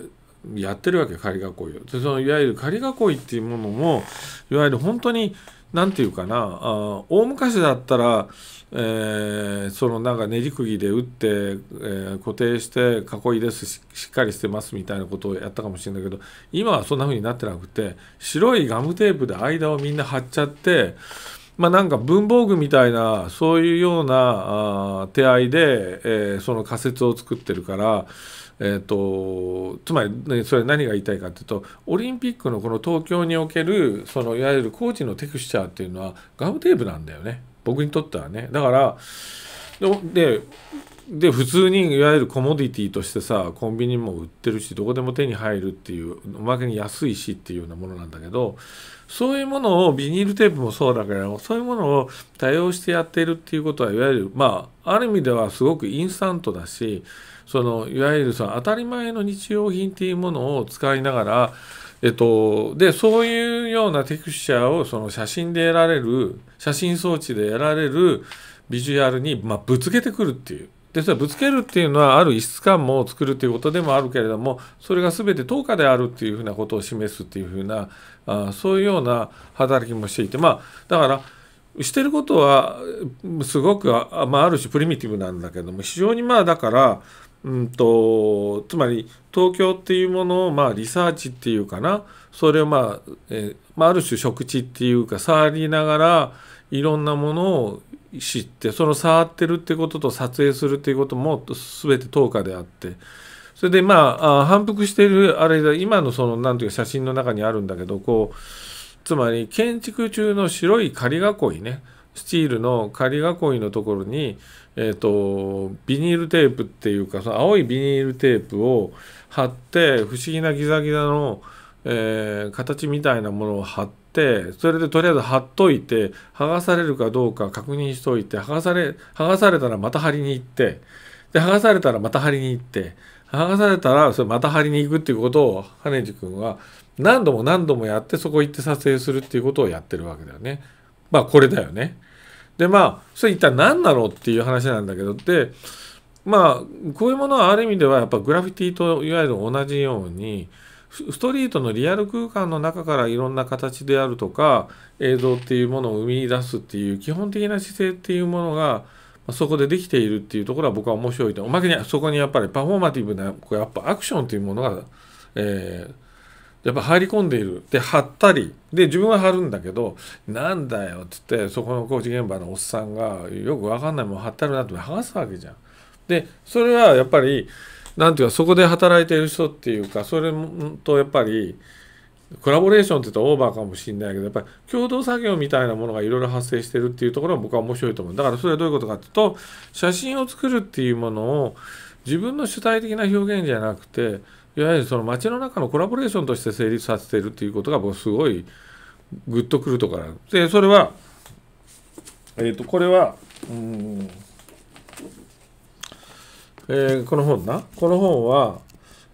やってるわけ仮囲いをでそのいわゆる仮囲いっていうものもいわゆる本当に何て言うかなあ大昔だったら、えー、そのなんか練り釘で打って、えー、固定して囲いですしっかりしてますみたいなことをやったかもしれないけど今はそんな風になってなくて白いガムテープで間をみんな貼っちゃってまあ、なんか文房具みたいなそういうようなあ手合いで、えー、その仮説を作ってるから。えーと、つまりそれ何が言いたいかというとオリンピックのこの東京におけるそのいわゆるコーチのテクスチャーっていうのはガムテープなんだよね僕にとってはね。だからでで普通にいわゆるコモディティとしてさコンビニも売ってるしどこでも手に入るっていうおまけに安いしっていうようなものなんだけどそういうものをビニールテープもそうだけどそういうものを多用してやっているっていうことはいわゆるまあある意味ではすごくインスタントだしそのいわゆるその当たり前の日用品っていうものを使いながら、えっと、でそういうようなテクスチャーをその写真で得られる写真装置で得られるビジュアルに、まあ、ぶつけてくるっていう。でそれぶつけるっていうのはある異質感も作るっていうことでもあるけれどもそれが全て等価であるっていうふうなことを示すっていうふうなあそういうような働きもしていてまあだからしてることはすごくあ,、まあ、ある種プリミティブなんだけども非常にまあだからうんと、つまり東京っていうものをまあリサーチっていうかなそれをまあ、えまあ、ある種食地っていうか触りながらいろんなものを知ってその触ってるってことと撮影するっていうことも全て10日であってそれでまあ反復してるあれだ今のその何ていうか写真の中にあるんだけどこうつまり建築中の白い仮囲いねスチールの仮囲いのところにえーと、ビニールテープっていうかその青いビニールテープを貼って不思議なギザギザの、えー、形みたいなものを貼ってそれでとりあえず貼っといて剥がされるかどうか確認しといて剥がされ剥がされたらまた貼りに行ってで剥がされたらまた貼りに行って剥がされたらそれまた貼りに行くっていうことを羽地君は何度も何度もやってそこ行って撮影するっていうことをやってるわけだよね。まあこれだよね。でまあそれ一体何なのっていう話なんだけどでまあこういうものはある意味ではやっぱグラフィティといわゆる同じようにストリートのリアル空間の中からいろんな形であるとか映像っていうものを生み出すっていう基本的な姿勢っていうものがそこでできているっていうところは僕は面白いとおまけにそこにやっぱりパフォーマティブなやっぱアクションていうものが、えー、やっぱ入り込んでいるで貼ったりで自分は貼るんだけどなんだよっつってそこの工事現場のおっさんがよく分かんないもん貼ってあるなって剥がすわけじゃん。でそれはやっぱり何て言うかそこで働いてる人っていうかそれとやっぱりコラボレーションって言ったらオーバーかもしれないけどやっぱり共同作業みたいなものがいろいろ発生してるっていうところは僕は面白いと思うだからそれはどういうことかっていうと写真を作るっていうものを自分の主体的な表現じゃなくていわゆるその街の中のコラボレーションとして成立させているということがうすごいグッとくるところでそれは、えーと、とこれはうん、えー、この本なこの本は、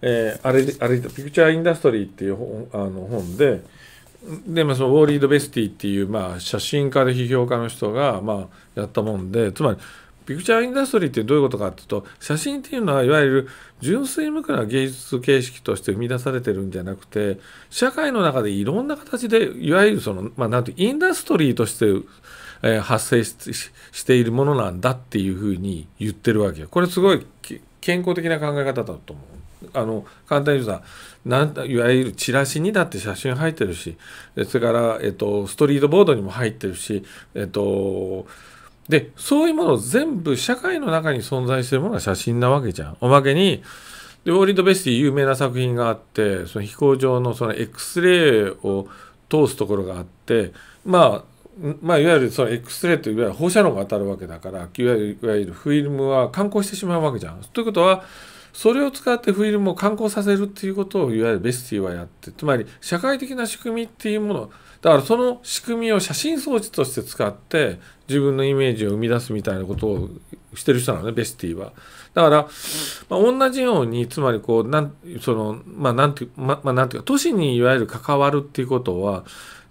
えー、あれあれピクチャーインダストリーっていう本あの本でで、まあ、そのウォーリード・ベスティっていう、まあ、写真家で批評家の人が、まあ、やったもんでつまりピクチャーインダストリーってどういうことかっていうと写真っていうのはいわゆる純粋無垢な芸術形式として生み出されてるんじゃなくて社会の中でいろんな形でいわゆるその、まあ、なんてインダストリーとして、えー、発生しているものなんだっていうふうに言ってるわけよ。これすごい健康的な考え方だと思う。あの簡単に言うとなんいわゆるチラシにだって写真入ってるしそれから、えっと、ストリートボードにも入ってるし、えっと、で、そういうもの全部社会の中に存在してるものは写真なわけじゃん。おまけに、でウォーリード・ベスティ有名な作品があってその飛行場のその X レイを通すところがあって、まあ、まあいわゆるその X レイといわゆる放射能が当たるわけだからいわゆるフィルムは観光してしまうわけじゃん。ということはそれを使ってフィルムを観光させるっていうことをいわゆるベスティはやってつまり社会的な仕組みっていうものだからその仕組みを写真装置として使って自分のイメージを生み出すみたいなことをしてる人なのねベスティは。だから、まあ、同じようにつまりこうなんそのまあなんて,、ままあ、なんていうか都市にいわゆる関わるっていうことは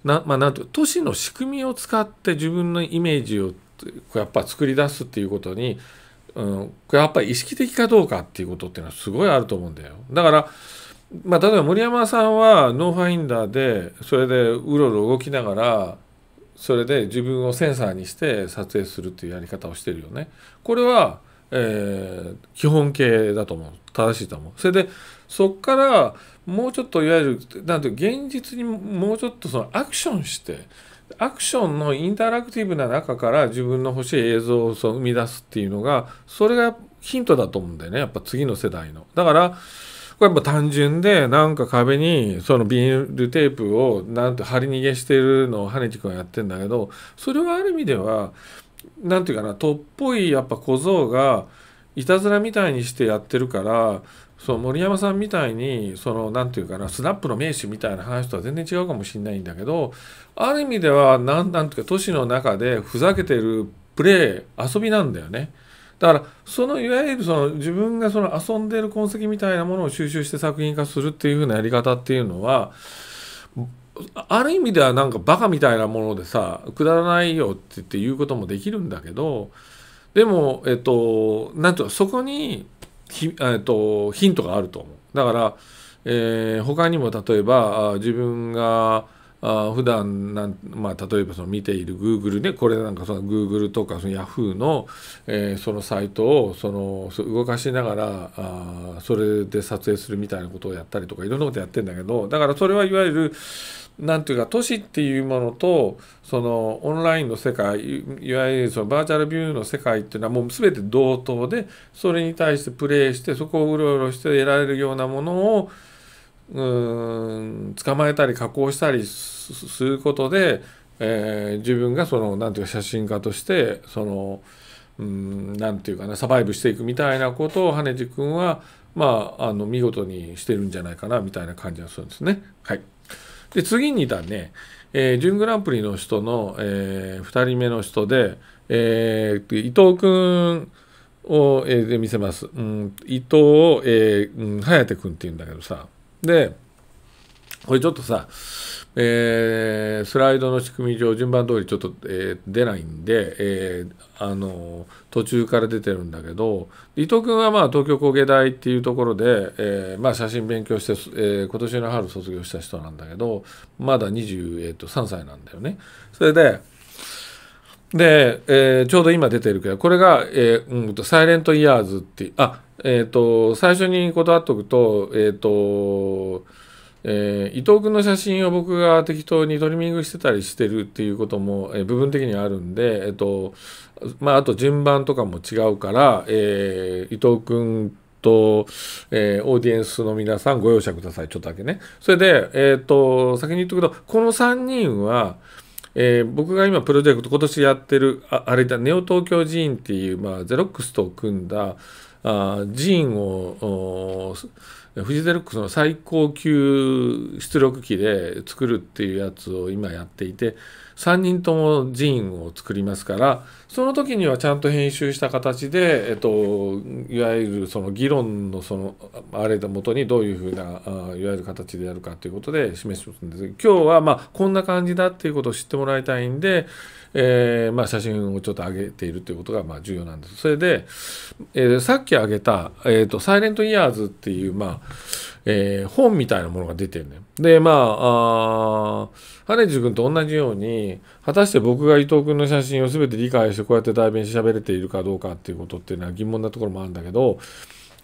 な,、まあ、なんていうか都市の仕組みを使って自分のイメージをやっぱ作り出すっていうことに、うん、やっぱり意識的かどうかっていうことっていうのはすごいあると思うんだよ。だからまあ、例えば森山さんはノーファインダーでそれでうろうろ動きながらそれで自分をセンサーにして撮影するっていうやり方をしてるよね。これは、えー、基本形だと思う正しいと思う。それでそこからもうちょっといわゆるなんて現実にもうちょっとそのアクションしてアクションのインタラクティブな中から自分の欲しい映像をその生み出すっていうのがそれがヒントだと思うんだよねやっぱ次の世代の。だからこれやっぱ単純でなんか壁にそのビニールテープをなんと張り逃げしてるのを羽根君はやってんだけどそれはある意味では何て言うかなとっぽいやっぱ小僧がいたずらみたいにしてやってるからその森山さんみたいにその何て言うかなスナップの名手みたいな話とは全然違うかもしれないんだけどある意味では何ていうか都市の中でふざけてるプレー遊びなんだよね。だからそのいわゆるその自分がその遊んでる痕跡みたいなものを収集して作品化するっていう風なやり方っていうのはある意味ではなんかバカみたいなものでさくだらないよって言って言うこともできるんだけどでもえっと何ていうかそこにひ、えっと、ヒントがあると思う。だから、えー、他にも例えば自分があ普段なん、まあ、例えばその見ている Google ねこれなんかその Google とかその Yahoo の、えー、そのサイトをその動かしながらあそれで撮影するみたいなことをやったりとかいろんなことやってんだけどだからそれはいわゆるなんていうか都市っていうものとそのオンラインの世界いわゆるそのバーチャルビューの世界っていうのはもう全て同等でそれに対してプレイしてそこをうろうろして得られるようなものをうん捕まえたり加工したりする。することで、えー、自分がその何て言うか写真家としてその何て言うかなサバイブしていくみたいなことを羽地君はまああの見事にしてるんじゃないかなみたいな感じがするんですね。はい、で次にいたね、えー、準グランプリの人の、えー、2人目の人で、えー、伊藤君を、えー、見せます、うん、伊藤を、えーうん、颯君っていうんだけどさでこれちょっとさえー、スライドの仕組み上順番通りちょっと、えー、出ないんで、えー、あの途中から出てるんだけど伊藤君はまあ東京工芸大っていうところで、えまあ、写真勉強して、え今年の春卒業した人なんだけどまだ23歳なんだよね。それでで、えー、ちょうど今出てるけど、これが、えー、うんサイレントイヤーズって、あ、えっ、ー、と、最初に断っとくと、えっ、と、えー、伊藤君の写真を僕が適当にトリミングしてたりしてるっていうことも、えー、部分的にあるんで、えー、と、まあ、あと順番とかも違うから、え伊藤君と、えオーディエンスの皆さんご容赦ください、ちょっとだけね。それで、えと、先に言っとくと、この3人は、えー、僕が今プロジェクト今年やってるああれだネオ東京寺院っていう、まあ、ゼロックスと組んだあ寺院をフジデルックスの最高級出力機で作るっていうやつを今やっていて3人ともジーンを作りますからその時にはちゃんと編集した形で、えっと、いわゆるその議論のそのあれのもとにどういうふうないわゆる形でやるかということで示しますんです今日はまあこんな感じだっていうことを知ってもらいたいんでえー、まあ、写真をちょっと上げているということがまあ重要なんです。それで、えー、さっき挙げた、えーと「サイレントイヤーズ」っていう、まあえー、本みたいなものが出てるね。でまああ羽地君と同じように果たして僕が伊藤君の写真を全て理解してこうやって代弁して喋れているかどうかっていうことっていうのは疑問なところもあるんだけど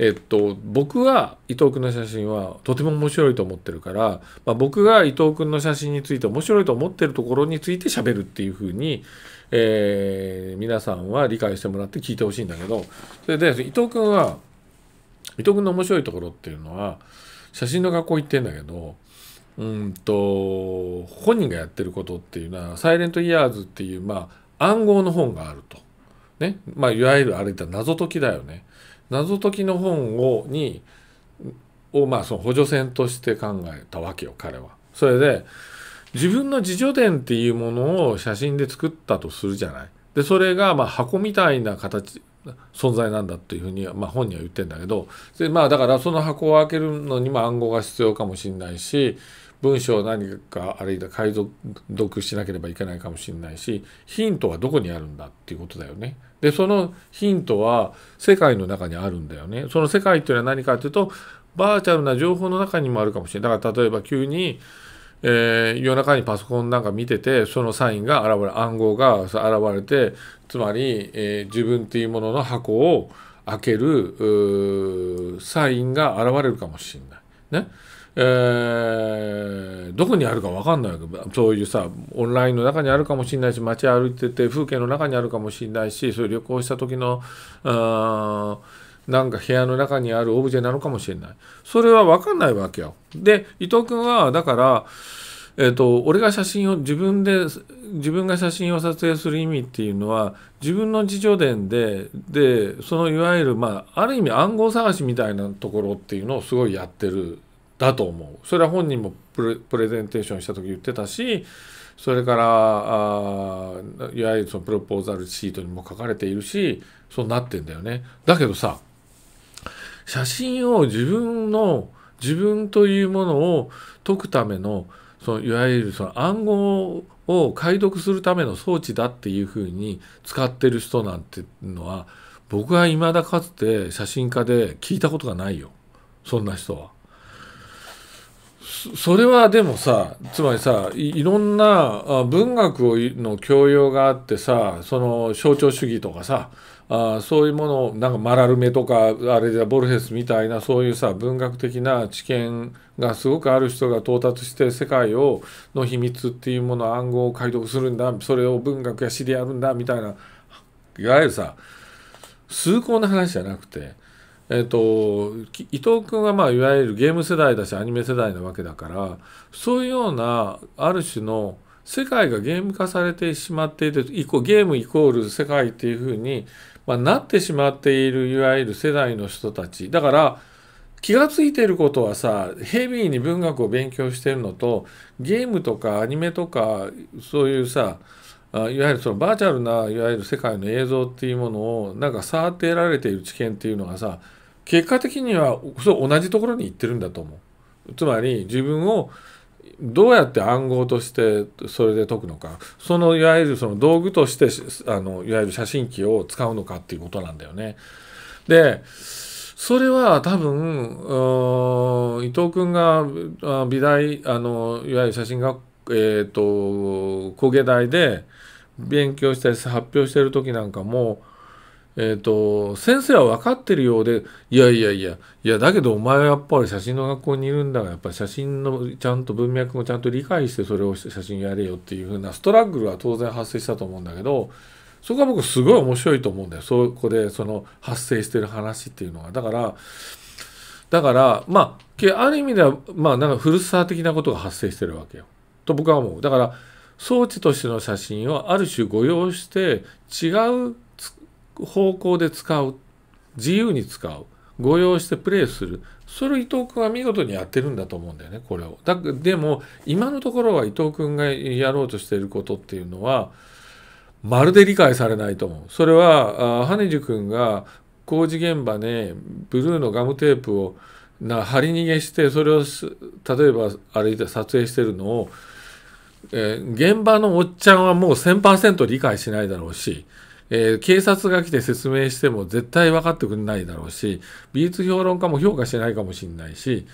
えっと、僕は伊藤君の写真はとても面白いと思ってるから、まあ、僕が伊藤君の写真について面白いと思ってるところについて喋るっていうふうに、えー、皆さんは理解してもらって聞いてほしいんだけどそれで伊藤君は伊藤君の面白いところっていうのは写真の学校行ってんだけどうんと本人がやってることっていうのは「サイレントイヤーズ」っていう、まあ、暗号の本があると。ねまあ、いわゆるあれだ謎解きだよね。謎解きの本をにをまあその補助線として考えたわけよ彼は。それで自分の自叙伝っていうものを写真で作ったとするじゃない。でそれがまあ箱みたいな形存在なんだっていうふうに、まあ、本人は言ってんだけどで、まあ、だからその箱を開けるのにも暗号が必要かもしれないし文章を何かあるいは解読しなければいけないかもしれないしヒントはどこにあるんだっていうことだよね。でそのヒントは世界の中にあるんだよね。その世界っていうのは何かっていうとバーチャルな情報の中にもあるかもしれない。だから例えば急にえー、夜中にパソコンなんか見ててそのサインが現れ暗号が現れてつまり、えー、自分っていうものの箱を開けるサインが現れるかもしれない。ね、えどこにあるか分かんないわけそういうさオンラインの中にあるかもしれないし街歩いてて風景の中にあるかもしれないしそういう旅行した時のあなんか部屋の中にあるオブジェなのかもしれないそれは分かんないわけよ。で伊藤君はだからえーと、と俺が写真を自分で自分が写真を撮影する意味っていうのは自分の自叙伝ででそのいわゆる、まあ、ある意味暗号探しみたいなところっていうのをすごいやってるだと思うそれは本人もプレゼンテーションした時言ってたしそれからあいわゆるそのプロポーザルシートにも書かれているしそうなってんだよねだけどさ写真を自分の自分というものを解くためのそのいわゆるその暗号を解読するための装置だっていうふうに使ってる人なんてのは僕はいまだかつて写真家で聞いたことがないよそんな人は。それはでもさつまりさいろんな文学の教養があってさその象徴主義とかさあそういうものなんかマラルメとかあれだボルヘスみたいなそういうさ文学的な知見がすごくある人が到達して世界をの秘密っていうもの暗号を解読するんだそれを文学や知り合うんだみたいないわゆるさ崇高な話じゃなくてえっ、ー、と、伊藤君はまあいわゆるゲーム世代だしアニメ世代なわけだからそういうようなある種の世界がゲーム化されてしまっていてゲームイコール世界っていうふうに、まあ、なってしまっているいわゆる世代の人たちだから気が付いてることはさヘビーに文学を勉強してるのとゲームとかアニメとかそういうさいわゆるそのバーチャルないわゆる世界の映像っていうものをなんか触って得られている知見っていうのがさ結果的にはそう同じところに行ってるんだと思う。つまり自分をどうやって暗号としてそれで解くのかそのいわゆるその道具としてあのいわゆる写真機を使うのかっていうことなんだよね。でそれは多分伊藤君が美大あのいわゆる写真学えーと、焦工芸大で勉強したり発表してる時なんかもえーと、先生は分かってるようでいやいやいやいやだけどお前はやっぱり写真の学校にいるんだからやっぱり写真のちゃんと文脈もちゃんと理解してそれを写真やれよっていうふうなストラッグが当然発生したと思うんだけどそこは僕すごい面白いと思うんだよそこでその発生してる話っていうのがだからだからまあある意味ではまあなんか古さ的なことが発生してるわけよと僕は思うだから装置としての写真をある種誤用して違う方向で使う自由に使う誤用してプレイするそれを伊藤君は見事にやってるんだと思うんだよねこれをだでも今のところは伊藤君がやろうとしていることっていうのはまるで理解されないと思うそれは羽地君が工事現場で、ね、ブルーのガムテープをな張り逃げしてそれを例えばあれで撮影してるのを、えー、現場のおっちゃんはもう1000%理解しないだろうしえー、警察が来て説明しても絶対分かってくれないだろうし、美術評論家も評価してないかもしれないし、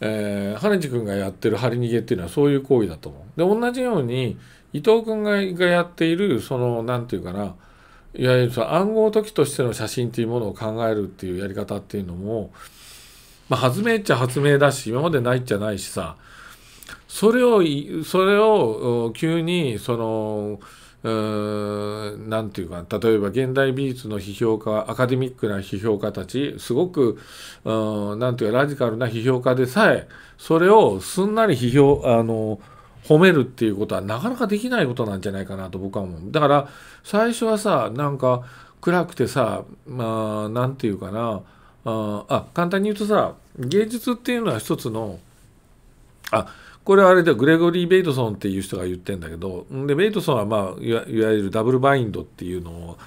えー、羽地君がやってる張り逃げっていうのはそういう行為だと思う。で、同じように、伊藤君がやっている、その、何て言うかな、いわゆる暗号解きとしての写真っていうものを考えるっていうやり方っていうのも、まあ、発明っちゃ発明だし、今までないっちゃないしさ、それを、それを急に、その、何て言うか例えば現代美術の批評家アカデミックな批評家たちすごく何て言うかラジカルな批評家でさえそれをすんなり批評あの褒めるっていうことはなかなかできないことなんじゃないかなと僕は思う。だから最初はさなんか暗くてさまあ何て言うかなあ簡単に言うとさ芸術っていうのは一つのあこれはあれでグレゴリー・ベイトソンっていう人が言ってんだけどでベイトソンは、まあ、いわゆるダブルバインドっていうのを、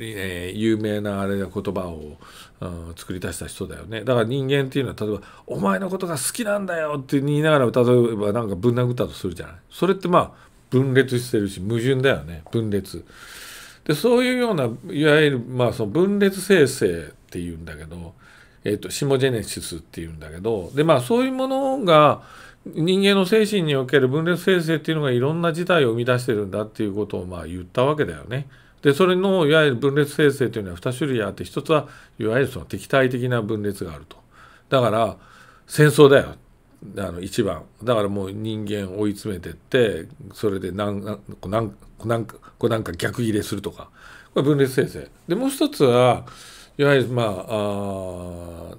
えー、有名なあれ言葉を、うん、作り出した人だよねだから人間っていうのは例えば「お前のことが好きなんだよ」って言いながら例えばなんかぶん殴ったとするじゃないそれってまあ分裂してるし矛盾だよね分裂。でそういうようないわゆる、まあ、その分裂生成っていうんだけど、えーと、とシモジェネシスっていうんだけどで、まあ、そういうものが人間の精神における分裂生成っていうのがいろんな事態を生み出してるんだっていうことをまあ言ったわけだよね。でそれのいわゆる分裂生成というのは2種類あって一つはいわゆるその敵対的な分裂があると。だから戦争だよあの一番だからもう人間追い詰めてってそれで何何何何こなんか逆ギレするとかこれ分裂生成。でもう一つはいわゆるまああ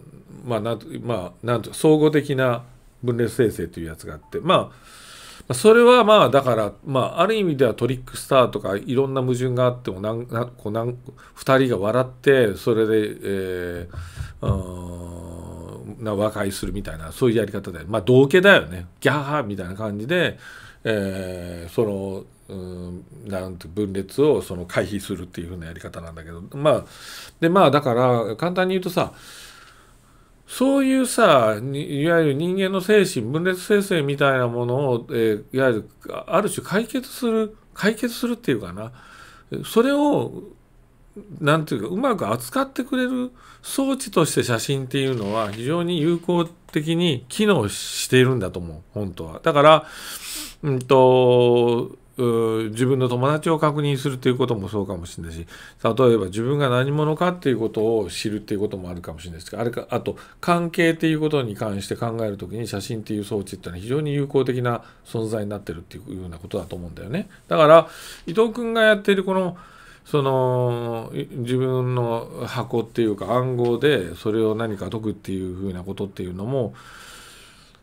まあなんまあなんと総合的な分裂生成というやつがあって、まあ、それはまあ、だから、まあ、ある意味ではトリックスターとかいろんな矛盾があっても、ななこう2人が笑って、それで、えー、うん、な和解するみたいな、そういうやり方で、まあ、同系だよね。ギャーハみたいな感じで、えー、その、うん、なんて分裂をその回避するっていうふうなやり方なんだけどまあでまあだから簡単に言うとさそういうさ、いわゆる人間の精神、分裂生成みたいなものを、えー、いわゆる、ある種解決する、解決するっていうかな、それを、なんていうか、うまく扱ってくれる装置として写真っていうのは非常に有効的に機能しているんだと思う、本当は。だから、うんと、自分の友達を確認するということもそうかもしれないし例えば自分が何者かっていうことを知るっていうこともあるかもしれないですけどあれかあと関係っていうことに関して考える時に写真っていう装置っていうのは非常に有効的な存在になってるっていうようなことだと思うんだよね。だから伊藤君がやってるこのその自分の箱っていうか暗号でそれを何か解くっていうふうなことっていうのも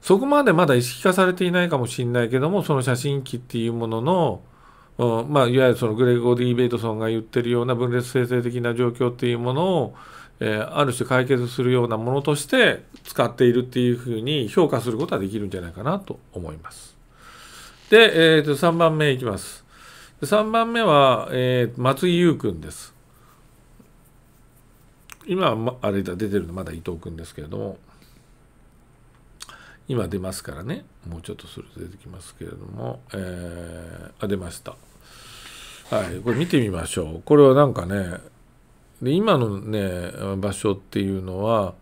そこまでまだ意識化されていないかもしれないけども、その写真機っていうものの、うん、まあ、いわゆるそのグレゴディ・ベイトソンが言ってるような分裂生成的な状況っていうものを、えー、ある種解決するようなものとして使っているっていうふうに評価することはできるんじゃないかなと思います。で、えー、と3番目いきます。3番目は、えー、松井優君です。今あれだ出てるのまだ伊藤君ですけれども今出ますからねもうちょっとすると出てきますけれども、えー、あ出ましたはいこれ見てみましょうこれはなんかねで今のね場所っていうのは、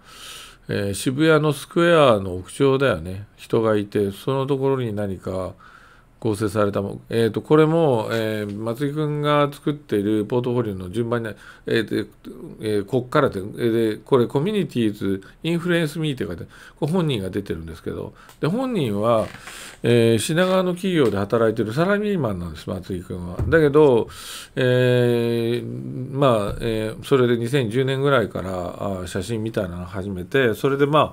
えー、渋谷のスクエアの屋上だよね人がいてそのところに何か構成されたもの、えーと、これも、えー、松木君が作っているポートフォリオの順番に、えーえー、こっからででこれコミュニティーズインフルエンスミーって書いてこれ本人が出てるんですけどで本人は、えー、品川の企業で働いてるサラリーマンなんです松木君は。だけど、えー、まあ、えー、それで2010年ぐらいからあ写真みたいなの始めてそれでまあ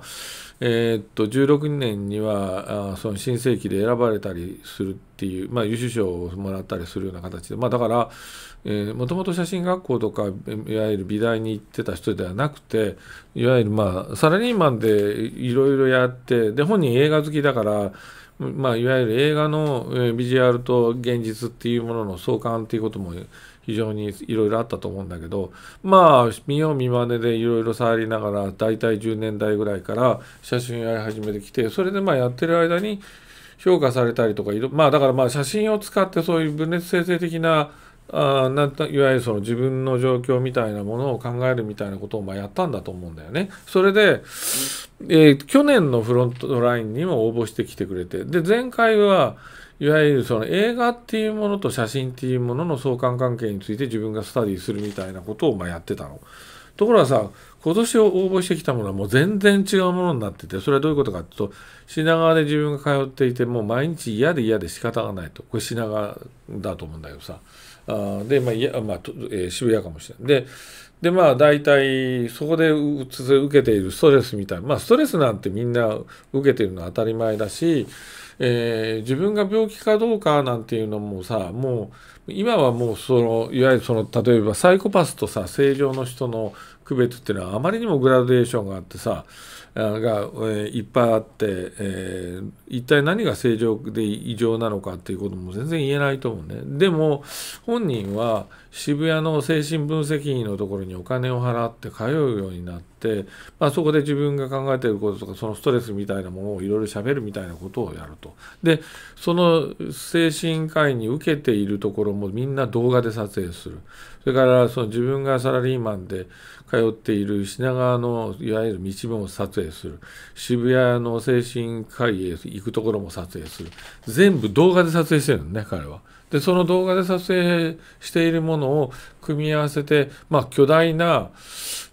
えー、っと16年にはあその新世紀で選ばれたりするっていう、まあ、優秀賞をもらったりするような形で、まあ、だからもともと写真学校とかいわゆる美大に行ってた人ではなくていわゆる、まあ、サラリーマンでいろいろやってで本人映画好きだから、まあ、いわゆる映画のビジュアルと現実っていうものの相関っていうことも非常にいろいろあったと思うんだけどまあ見よう見まねでいろいろ触りながら大体10年代ぐらいから写真やり始めてきてそれでまあやってる間に評価されたりとかまあだからまあ写真を使ってそういう分裂生成的なあなんいわゆるその自分の状況みたいなものを考えるみたいなことをまやったんだと思うんだよね。それで、えー、去年のフロントラインにも応募してきてくれてで前回はいわゆるその映画っていうものと写真っていうものの相関関係について自分がスタディするみたいなことをまやってたの。ところがさ今年応募してきたものはもう全然違うものになっててそれはどういうことかっていうと品川で自分が通っていてもう毎日嫌で嫌で仕方がないとこれ品川だと思うんだけどさあで、まあいやまあえー、渋谷かもしれないででまあ大体そこで受けているストレスみたいなまあストレスなんてみんな受けているのは当たり前だしえー、自分が病気かどうかなんていうのもさもう今はもうそのいわゆるその例えばサイコパスとさ正常の人の区別っていうのはあまりにもグラデーションがあってさがいっぱいあって、えー、一体何が正常で異常なのかっていうことも全然言えないと思うね。でも本人は渋谷の精神分析医のところにお金を払って通うようになって、まあ、そこで自分が考えていることとかそのストレスみたいなものをいろいろしゃべるみたいなことをやると。でその精神科医に受けているところもみんな動画で撮影する。それからその自分がサラリーマンで通っている品川のいわゆる道も撮影する、渋谷の精神科医へ行くところも撮影する、全部動画で撮影してるのね、彼は。で、その動画で撮影しているものを組み合わせて、まあ、巨大な、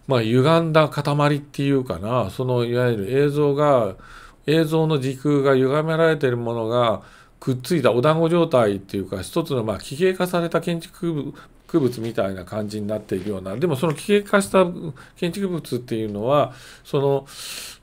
まあ、歪んだ塊っていうかな、そのいわゆる映像が、映像の時空が歪められているものが、くっついたお団子状態っていうか一つのまあ奇形化された建築区物みたいな感じになっているようなでもその危険化した建築物っていうのはそ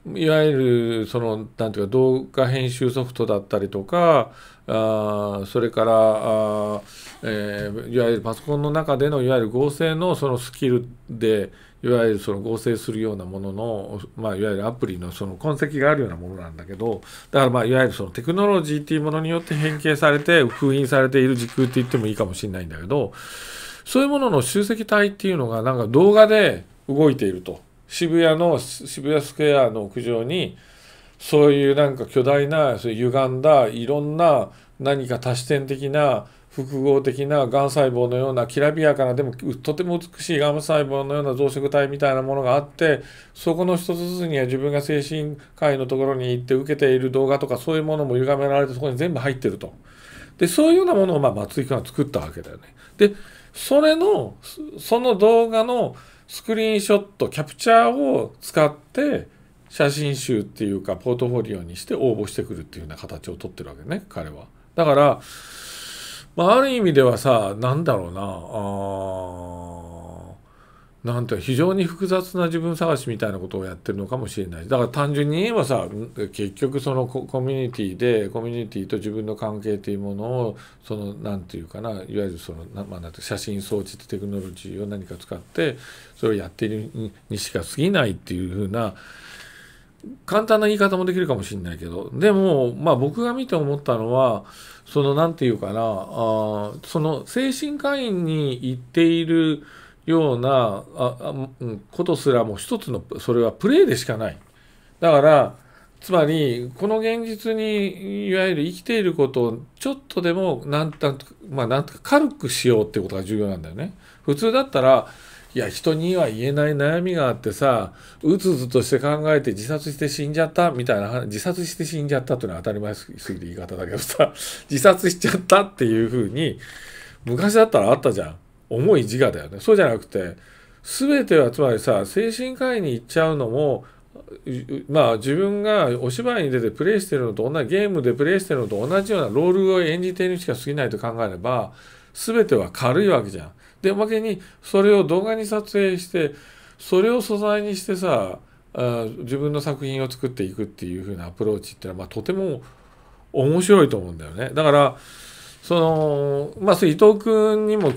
のいわゆるそのなんていうか動画編集ソフトだったりとかあそれからあ、えー、いわゆるパソコンの中でのいわゆる合成のそのスキルでいわゆるその合成するようなものの、まあ、いわゆるアプリのその痕跡があるようなものなんだけどだからまあいわゆるそのテクノロジーっていうものによって変形されて封印されている時空って言ってもいいかもしれないんだけどそういうものの集積体っていうのがなんか動画で動いていると渋谷の渋谷スクエアの屋上にそういうなんか巨大なそういう歪んだいろんな何か多視点的な複合的ながん細胞のようなきらびやかなでもとても美しいがん細胞のような増殖体みたいなものがあってそこの一つずつには自分が精神科医のところに行って受けている動画とかそういうものも歪められてそこに全部入ってると。でそういうようなものをまあ松井君は作ったわけだよね。でそれの、その動画のスクリーンショット、キャプチャーを使って、写真集っていうか、ポートフォリオにして応募してくるっていうような形をとってるわけね、彼は。だから、まあ、ある意味ではさ、なんだろうな、あなんて非常に複雑な自分探しみたいなことをやってるのかもしれないだから単純に言えばさ結局そのコミュニティでコミュニティと自分の関係というものをその何て言うかないわゆるそのまあ、なんて写真装置テクノロジーを何か使ってそれをやっているにしか過ぎないっていうふうな簡単な言い方もできるかもしれないけどでもまあ僕が見て思ったのはその何て言うかなあその精神科医に行っているようなああことすらも一つのそれはプレーでしかない。だからつまりこの現実にいわゆる生きていることをちょっとでもなんとか,、まあ、なんとか軽くしようってことが重要なんだよね。普通だったらいや人には言えない悩みがあってさうつうつとして考えて自殺して死んじゃったみたいな自殺して死んじゃったというのは当たり前すぎる言い方だけどさ自殺しちゃったっていうふうに昔だったらあったじゃん。重い自我だよねそうじゃなくて全てはつまりさ精神科医に行っちゃうのもまあ自分がお芝居に出てプレイしてるのと同じゲームでプレイしてるのと同じようなロールを演じているしか過ぎないと考えれば全ては軽いわけじゃん。でおまけにそれを動画に撮影してそれを素材にしてさ自分の作品を作っていくっていう風なアプローチっていうのは、まあ、とても面白いと思うんだよね。だからそのまあ、伊藤君にも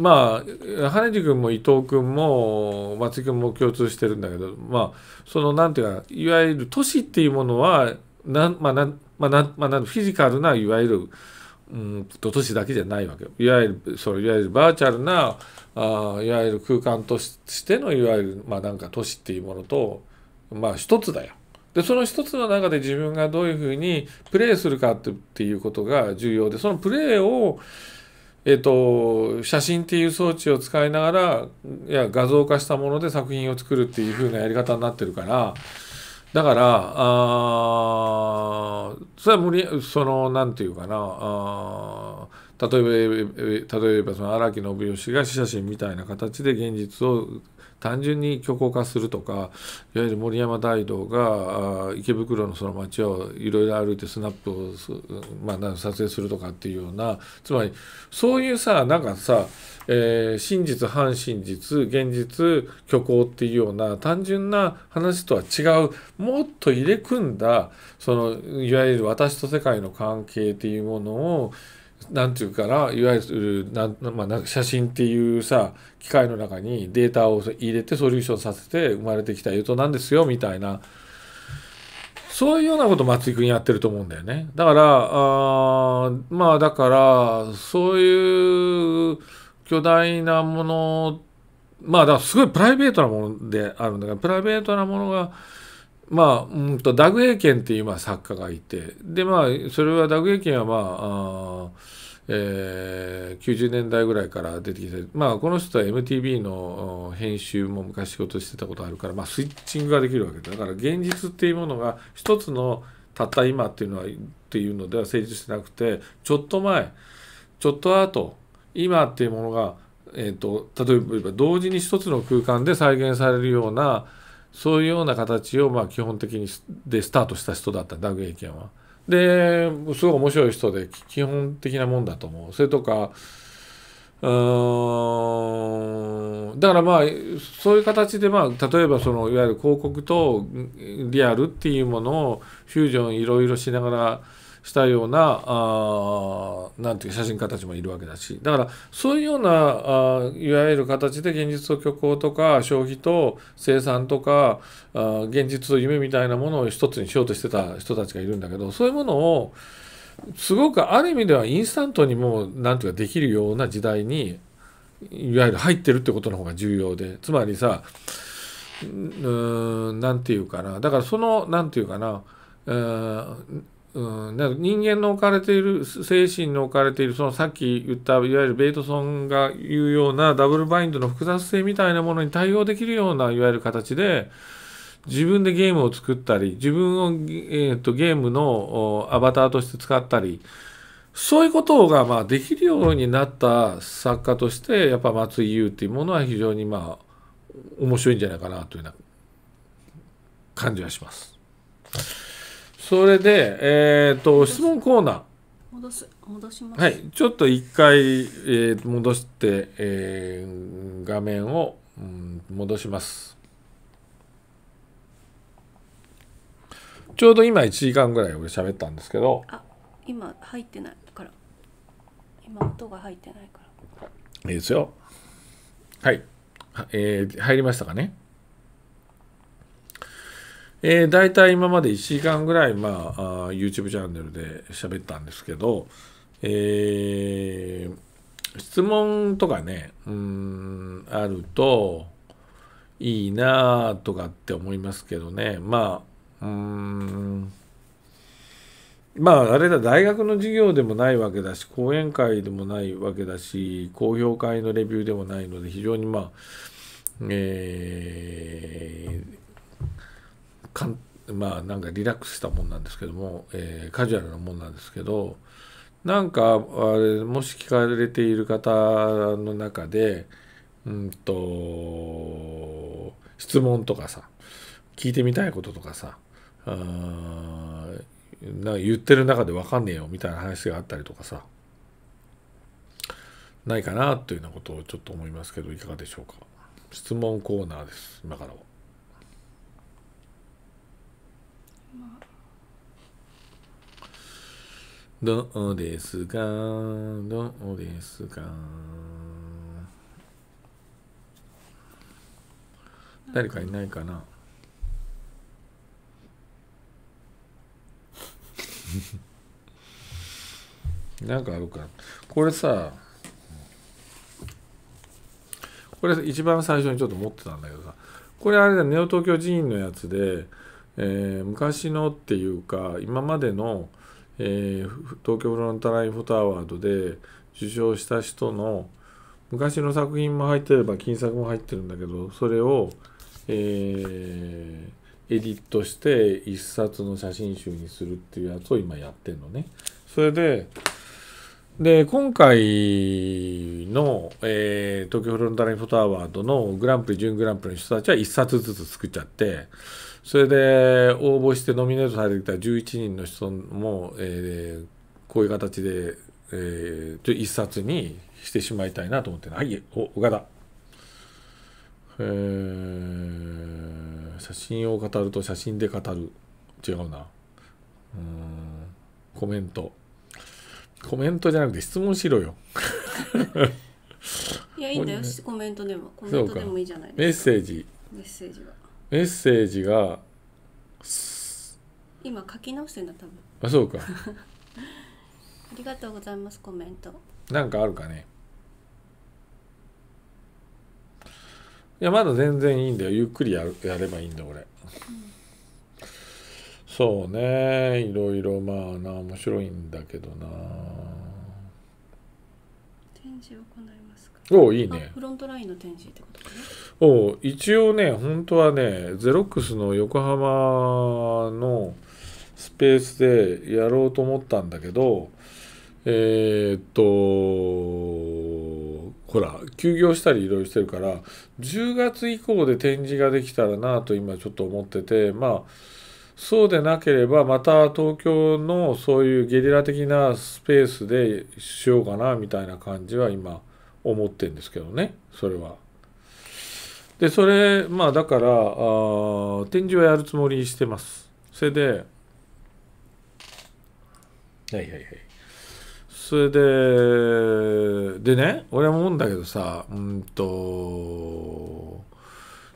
まあ羽地君も伊藤君も松井君も共通してるんだけどまあそのなんていうかいわゆる都市っていうものはなまあなまあな、まあ、なフィジカルないわゆるうんと都市だけじゃないわけいわゆるそいわゆるバーチャルなあいわゆる空間としてのいわゆるまあなんか都市っていうものとまあ一つだよ。でその一つの中で自分がどういうふうにプレーするかっていうことが重要でそのプレーをえっと、写真っていう装置を使いながらいや画像化したもので作品を作るっていう風なやり方になってるからだからあそれは無理その何て言うかなあ例えば例えばその荒木信義が死写真みたいな形で現実を単純に虚構化するとかいわゆる森山大道が池袋のその街をいろいろ歩いてスナップを、まあ、撮影するとかっていうようなつまりそういうさなんかさ、えー、真実反真実現実虚構っていうような単純な話とは違うもっと入れ組んだそのいわゆる私と世界の関係っていうものをなんていうかな、いわゆる、なんまあ、なんか写真っていうさ、機械の中にデータを入れてソリューションさせて生まれてきたうとなんですよ、みたいな。そういうようなこと松井君やってると思うんだよね。だから、あまあだから、そういう巨大なもの、まあだからすごいプライベートなものであるんだけど、プライベートなものが、まあ、うんと、ダグエイケンっていう作家がいて、でまあ、それはダグエイケンはまあ、あえー、90年代ぐらいから出てきて、まあ、この人は MTV の編集も昔仕事してたことあるから、まあ、スイッチングができるわけだから現実っていうものが一つのたった今っていうのはっていうのでは成立してなくてちょっと前ちょっと後今っていうものが、えーと、と例えば同時に一つの空間で再現されるようなそういうような形をまあ基本的にでスタートした人だったダグ・エイケンは。ですごい面白い人で基本的なもんだと思うそれとかうんだからまあそういう形でまあ例えばそのいわゆる広告とリアルっていうものをフュージョンいろいろしながらしたようなあなんていう写真家たちもいるわけだしだからそういうようなあいわゆる形で現実と虚構とか消費と生産とかあ現実と夢みたいなものを一つにしようとしてた人たちがいるんだけどそういうものをすごくある意味ではインスタントにもう何ていうかできるような時代にいわゆる入ってるってことの方が重要でつまりさ何て言うかなだからその何て言うかな、えーうん、だ人間の置かれている精神の置かれているそのさっき言ったいわゆるベイトソンが言うようなダブルバインドの複雑性みたいなものに対応できるようないわゆる形で自分でゲームを作ったり自分を、えーと、とゲームのアバターとして使ったりそういうことがまあできるようになった作家としてやっぱ松井優っていうものは非常にまあ面白いんじゃないかなというような感じはします。それで、えっ、と、質問コーナー。戻す、戻します。はい、ちょっと一回、えー、戻して、えー、画面を、うん、戻します。ちょうど今1時間ぐらい俺喋ったんですけど。あ、今入ってないから。今音が入ってないから。いいですよ。はい。えー、入りましたかね。えー、大体今まで1時間ぐらい、まあ、あ YouTube チャンネルで喋ったんですけど、えー、質問とかね、うん、あるといいなとかって思いますけどね、まあ、うん、まあ、あれだ、大学の授業でもないわけだし、講演会でもないわけだし、公表会のレビューでもないので、非常にまあ、えーかんまあなんかリラックスしたもんなんですけども、えー、カジュアルなもんなんですけどなんかあれもし聞かれている方の中でうんと質問とかさ聞いてみたいこととかさなんか言ってる中で分かんねえよみたいな話があったりとかさないかなというようなことをちょっと思いますけどいかがでしょうか質問コーナーです今からは。どうですかどうですか誰かいないかな なんかあるかこれさこれ一番最初にちょっと持ってたんだけどさこれあれだネオ東京寺院のやつで、えー、昔のっていうか今までのえー、東京フロンターライフォトアワードで受賞した人の昔の作品も入ってれば金作も入ってるんだけどそれを、えー、エディットして一冊の写真集にするっていうやつを今やってんのね。それでで、今回の、えー、東京フロンターレインフォトアワードのグランプリ、準グランプリの人たちは1冊ずつ作っちゃって、それで応募してノミネートされてきた11人の人も、えー、こういう形で、えー、1冊にしてしまいたいなと思ってはい、お、岡田。えー、写真を語ると写真で語る。違うな。うん、コメント。コメントじゃなくて質問しろよいやいいんだよ、コメントでもコメントでもいいじゃないですかメッセージメッセージはメッセージが今書き直してんだ多分あそうか ありがとうございますコメントなんかあるかねいやまだ全然いいんだよゆっくりややればいいんだ俺、うんそうねいろいろまあな面白いんだけどな展示を行いますかおいいねフロントラインの展示ってことかねお一応ね本当はねゼロックスの横浜のスペースでやろうと思ったんだけどえー、っとほら休業したりいろいろしてるから10月以降で展示ができたらなと今ちょっと思っててまあそうでなければまた東京のそういうゲリラ的なスペースでしようかなみたいな感じは今思ってんですけどねそれは。でそれまあだからあ展示はやるつもりしてます。それではいはいはい。それででね俺は思うんだけどさうんと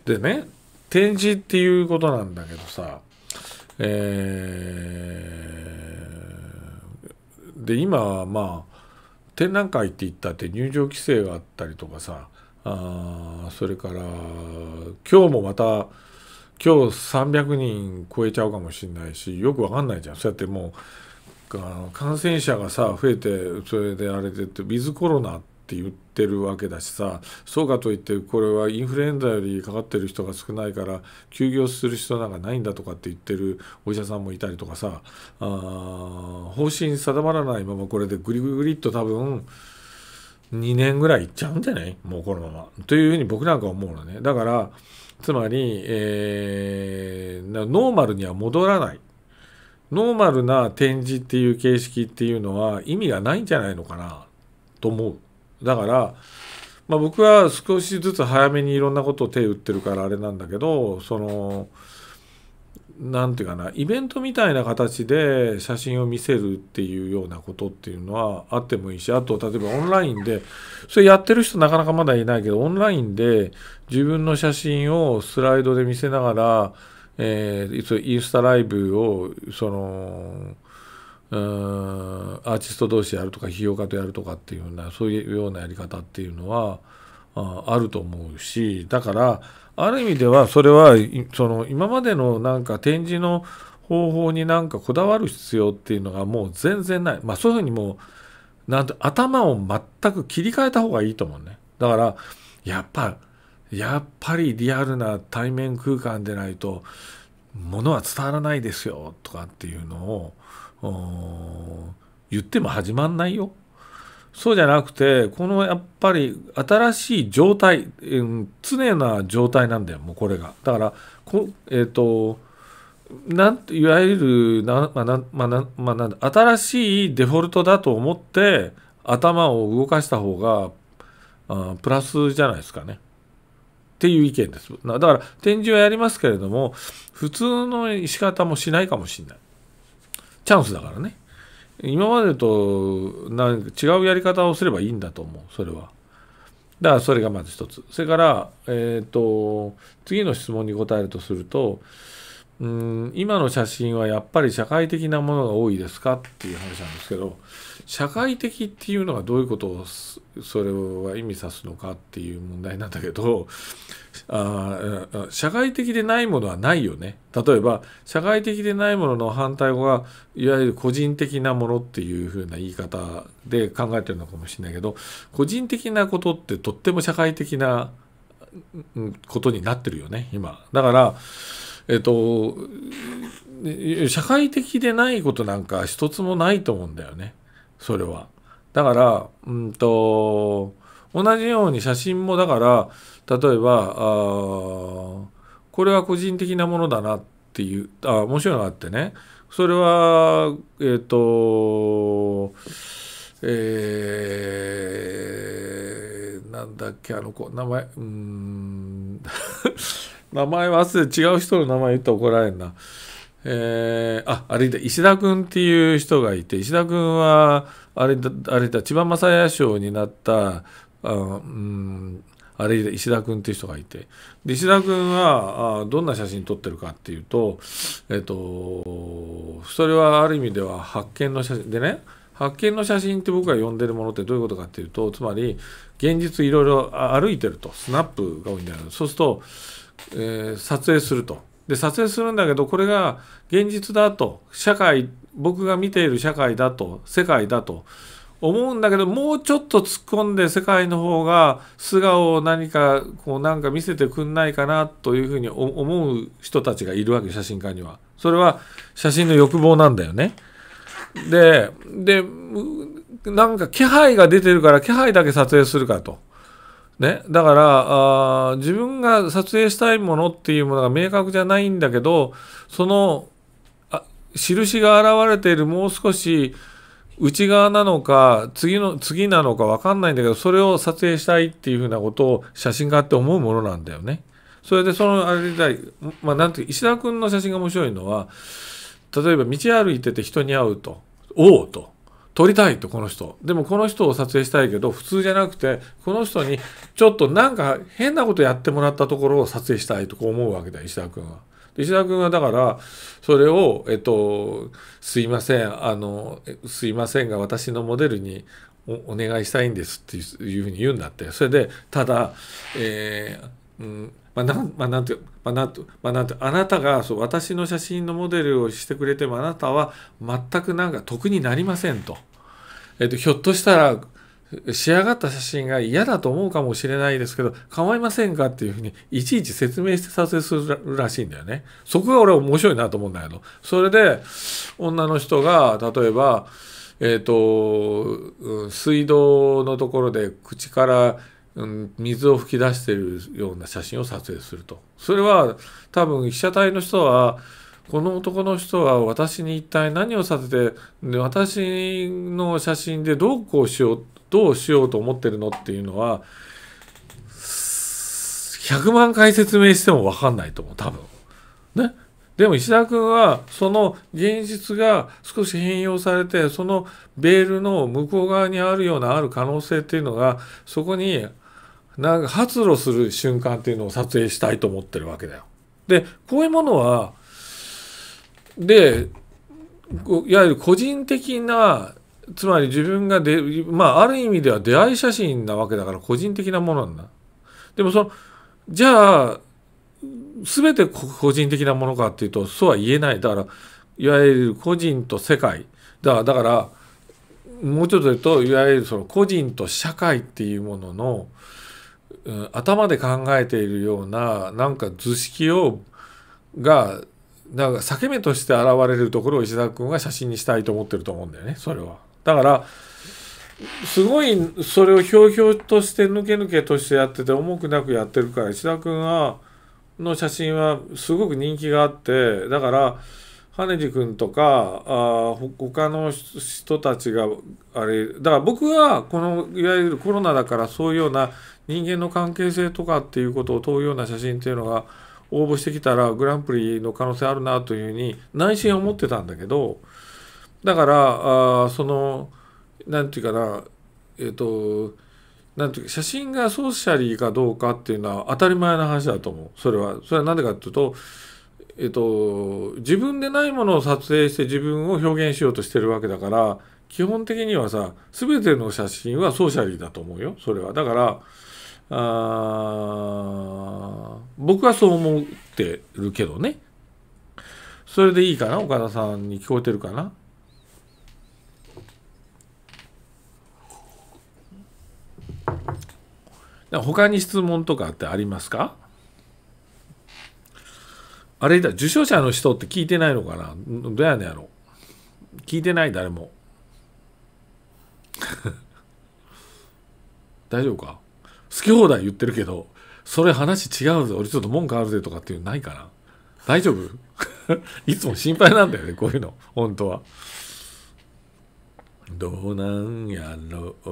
でね展示っていうことなんだけどさえー、で今まあ展覧会って言ったって入場規制があったりとかさあそれから今日もまた今日300人超えちゃうかもしれないしよくわかんないじゃんそうやってもう感染者がさ増えてそれであれでってウィズコロナってって言ってるわけだしさそうかといってこれはインフルエンザよりかかってる人が少ないから休業する人なんかないんだとかって言ってるお医者さんもいたりとかさあ方針定まらないままこれでグリグリっと多分2年ぐらいいっちゃうんじゃないもうこのまま。というふうに僕なんか思うのね。だからつまり、えー、ノーマルには戻らない。ノーマルな展示っていう形式っていうのは意味がないんじゃないのかなと思う。だから、まあ、僕は少しずつ早めにいろんなことを手打ってるからあれなんだけどその何て言うかなイベントみたいな形で写真を見せるっていうようなことっていうのはあってもいいしあと例えばオンラインでそれやってる人なかなかまだいないけどオンラインで自分の写真をスライドで見せながら、えー、インスタライブをそのうーんアーティスト同士やるとか批評家とやるとかっていうようなそういうようなやり方っていうのはああると思うしだからある意味ではそれはその今までのなんか展示の方法になんかこだわる必要っていうのがもう全然ないまあそういうふうにもうなんと頭を全く切り替えた方がいいと思うねだからやっぱやっぱりリアルな対面空間でないとものは伝わらないですよとかっていうのを言っても始まんないよ。そうじゃなくて、このやっぱり新しい状態、うん、常な状態なんだよ、もうこれが。だから、こえっ、ー、と、なんいわゆるな、まあなまあまあ、新しいデフォルトだと思って頭を動かした方があプラスじゃないですかね。っていう意見です。だから展示はやりますけれども普通の仕方もしないかもしれない。チャンスだからね今までとなん違うやり方をすればいいんだと思うそれはだからそれがまず一つそれからえっ、ー、と次の質問に答えるとするとうん今の写真はやっぱり社会的なものが多いですかっていう話なんですけど社会的っていうのはどういうことをそれは意味さすのかっていう問題なんだけどあ社会的でないものはないよね例えば社会的でないものの反対語がいわゆる個人的なものっていうふうな言い方で考えてるのかもしれないけど個人的なことってとっても社会的なことになってるよね今。だからえっと、社会的でないことなんか一つもないと思うんだよねそれは。だから、うんと、同じように写真もだから、例えば、あこれは個人的なものだなっていう、あ面白いのがあってね、それは、えっ、と、えー、なんだっけ、あの子、名前、うん、名前忘れ、違う人の名前言ったら怒られんな。えー、あ、あれだ、石田君っていう人がいて、石田君は、あれだ、あれだ、千葉正也賞になった、あうん、あれ石田君っていう人がいて、で石田君はあどんな写真撮ってるかっていうと、えっ、と、それはある意味では発見の写真でね、発見の写真って僕が呼んでるものってどういうことかっていうと、つまり、現実いろいろ歩いてると、スナップが多いんだよ。そうすると、えー、撮影すると。で撮影するんだけどこれが現実だと社会僕が見ている社会だと世界だと思うんだけどもうちょっと突っ込んで世界の方が素顔を何かこうなんか見せてくんないかなというふうに思う人たちがいるわけ写真家にはそれは写真の欲望なんだよねででなんか気配が出てるから気配だけ撮影するかと。ね、だからあ自分が撮影したいものっていうものが明確じゃないんだけどそのあ印が現れているもう少し内側なのか次の次なのか分かんないんだけどそれを撮影したいっていうふうなことを写真家って思うものなんだよね。それでそのあれだまあ、なんて石田君の写真が面白いのは例えば道歩いてて人に会うと「おお!」と撮りたいとこの人でもこの人を撮影したいけど普通じゃなくてこの人にちょっとなんか変なことやってもらったところを撮影したいとこう思うわけだ石田君は。石田君はだからそれを「えっとすいませんあのすいませんが私のモデルにお願いしたいんです」っていうふうに言うんだってそれでただ、えーうんまあ、なん、まあ、なんて、まあ、なんて、まあ、なんて、あなたが、そう、私の写真のモデルをしてくれても、あなたは全くなんか得になりませんと。えっ、と、ひょっとしたら、仕上がった写真が嫌だと思うかもしれないですけど、構いませんかっていうふうに、いちいち説明して撮影するらしいんだよね。そこが俺面白いなと思うんだけど。それで、女の人が、例えば、えっ、と、水道のところで口から、うん、水を噴き出してるような写真を撮影するとそれは多分被写体の人はこの男の人は私に一体何をさせて私の写真でどうこうしようどうしようと思ってるのっていうのは100万回説明しても分かんないと思う多分。ね、でも石田君はその現実が少し変容されてそのベールの向こう側にあるようなある可能性っていうのがそこになんか発露する瞬間っていうのを撮影したいと思ってるわけだよ。で、こういうものは、で、いわゆる個人的な、つまり自分がで、まあ、ある意味では出会い写真なわけだから個人的なものなんだ。でもその、じゃあ、全て個人的なものかっていうと、そうは言えない。だから、いわゆる個人と世界。だだから、もうちょっと言うと、いわゆるその個人と社会っていうものの、うん、頭で考えているようななんか図式をがなんか裂け目として現れるところを石田君が写真にしたいと思ってると思うんだよねそれは。だからすごいそれをひょうひょうとして抜け抜けとしてやってて重くなくやってるから石田君はの写真はすごく人気があってだから羽地君とかあ他の人たちがあれだから僕はこのいわゆるコロナだからそういうような人間の関係性とかっていうことを問うような写真っていうのが応募してきたらグランプリの可能性あるなというふうに内心思ってたんだけどだからあその何て言うかなえっ、ー、となんていうか写真がソーシャリーかどうかっていうのは当たり前の話だと思うそれはそれは何でかっていうとえっ、ー、と自分でないものを撮影して自分を表現しようとしてるわけだから基本的にはさ全ての写真はソーシャリーだと思うよそれはだからあ僕はそう思ってるけどねそれでいいかな岡田さんに聞こえてるかな他に質問とかってありますかあれだ、受賞者の人って聞いてないのかなどうやねやろ聞いてない、誰も。大丈夫か好き放題言ってるけどそれ話違うぜ俺ちょっと文句あるぜとかっていうのないかな大丈夫 いつも心配なんだよねこういうの本当はどうなんやろう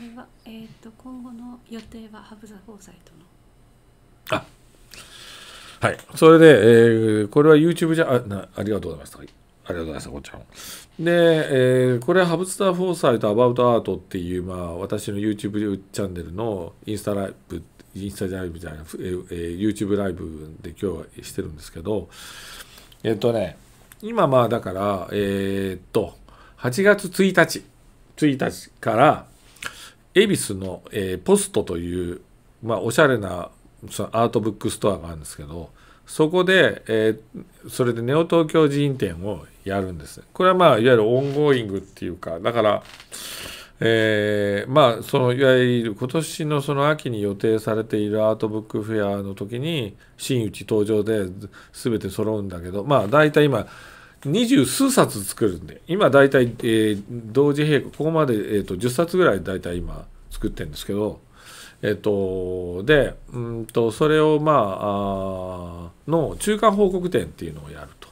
れはえっと、と今後の予定はハブザ・フォーサイトのあはいそれで、えー、これは YouTube じゃあなありがとうございました、はいありがとうございます、こちゃん。で、えー、これ、ハブスター・フォーサイト・アバウト・アートっていう、まあ、私の YouTube チャンネルのインスタライブ、インスタライブじゃない、えー、えー、YouTube ライブで今日はしてるんですけど、えっ、ー、とね、今、まあ、だから、えー、っと、8月1日、1日から、恵比寿の、えー、ポストという、まあ、おしゃれなそのアートブックストアがあるんですけど、そこで、えー、それでネオ東京寺院展をやるんです。これはまあ、いわゆるオンゴーイングっていうか、だから、えー、まあ、その、いわゆる今年のその秋に予定されているアートブックフェアの時に、真打ち登場で全て揃うんだけど、まあ、大体今、二十数冊作るんで、今大体、えー、同時並行、ここまで、えーと、10冊ぐらい大体今作ってるんですけど、えっと、で、うんと、それを、まあ、あの中間報告展っていうのをやると。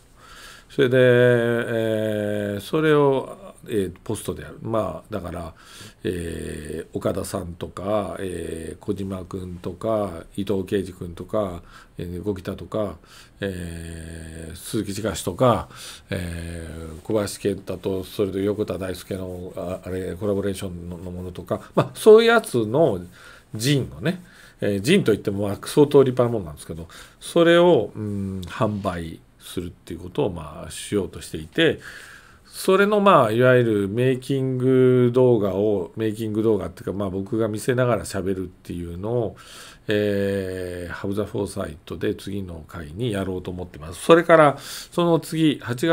それで、えー、それを、えー、ポストでやる。まあ、だから、えー、岡田さんとか、えー、小島君とか、伊藤啓司君とか、えー、五木田とか、えー、鈴木千佳とか、えー、小林健太と、それと横田大輔の、あれ、コラボレーションのものとか、まあ、そういうやつの、ジンのね、えー、ジンといっても相当立派なものなんですけどそれを、うん、販売するっていうことをまあしようとしていてそれのまあいわゆるメイキング動画をメイキング動画っていうかまあ僕が見せながら喋るっていうのを、えー、ハブ・ザ・フォーサイトで次の回にやろうと思ってます。それからその次8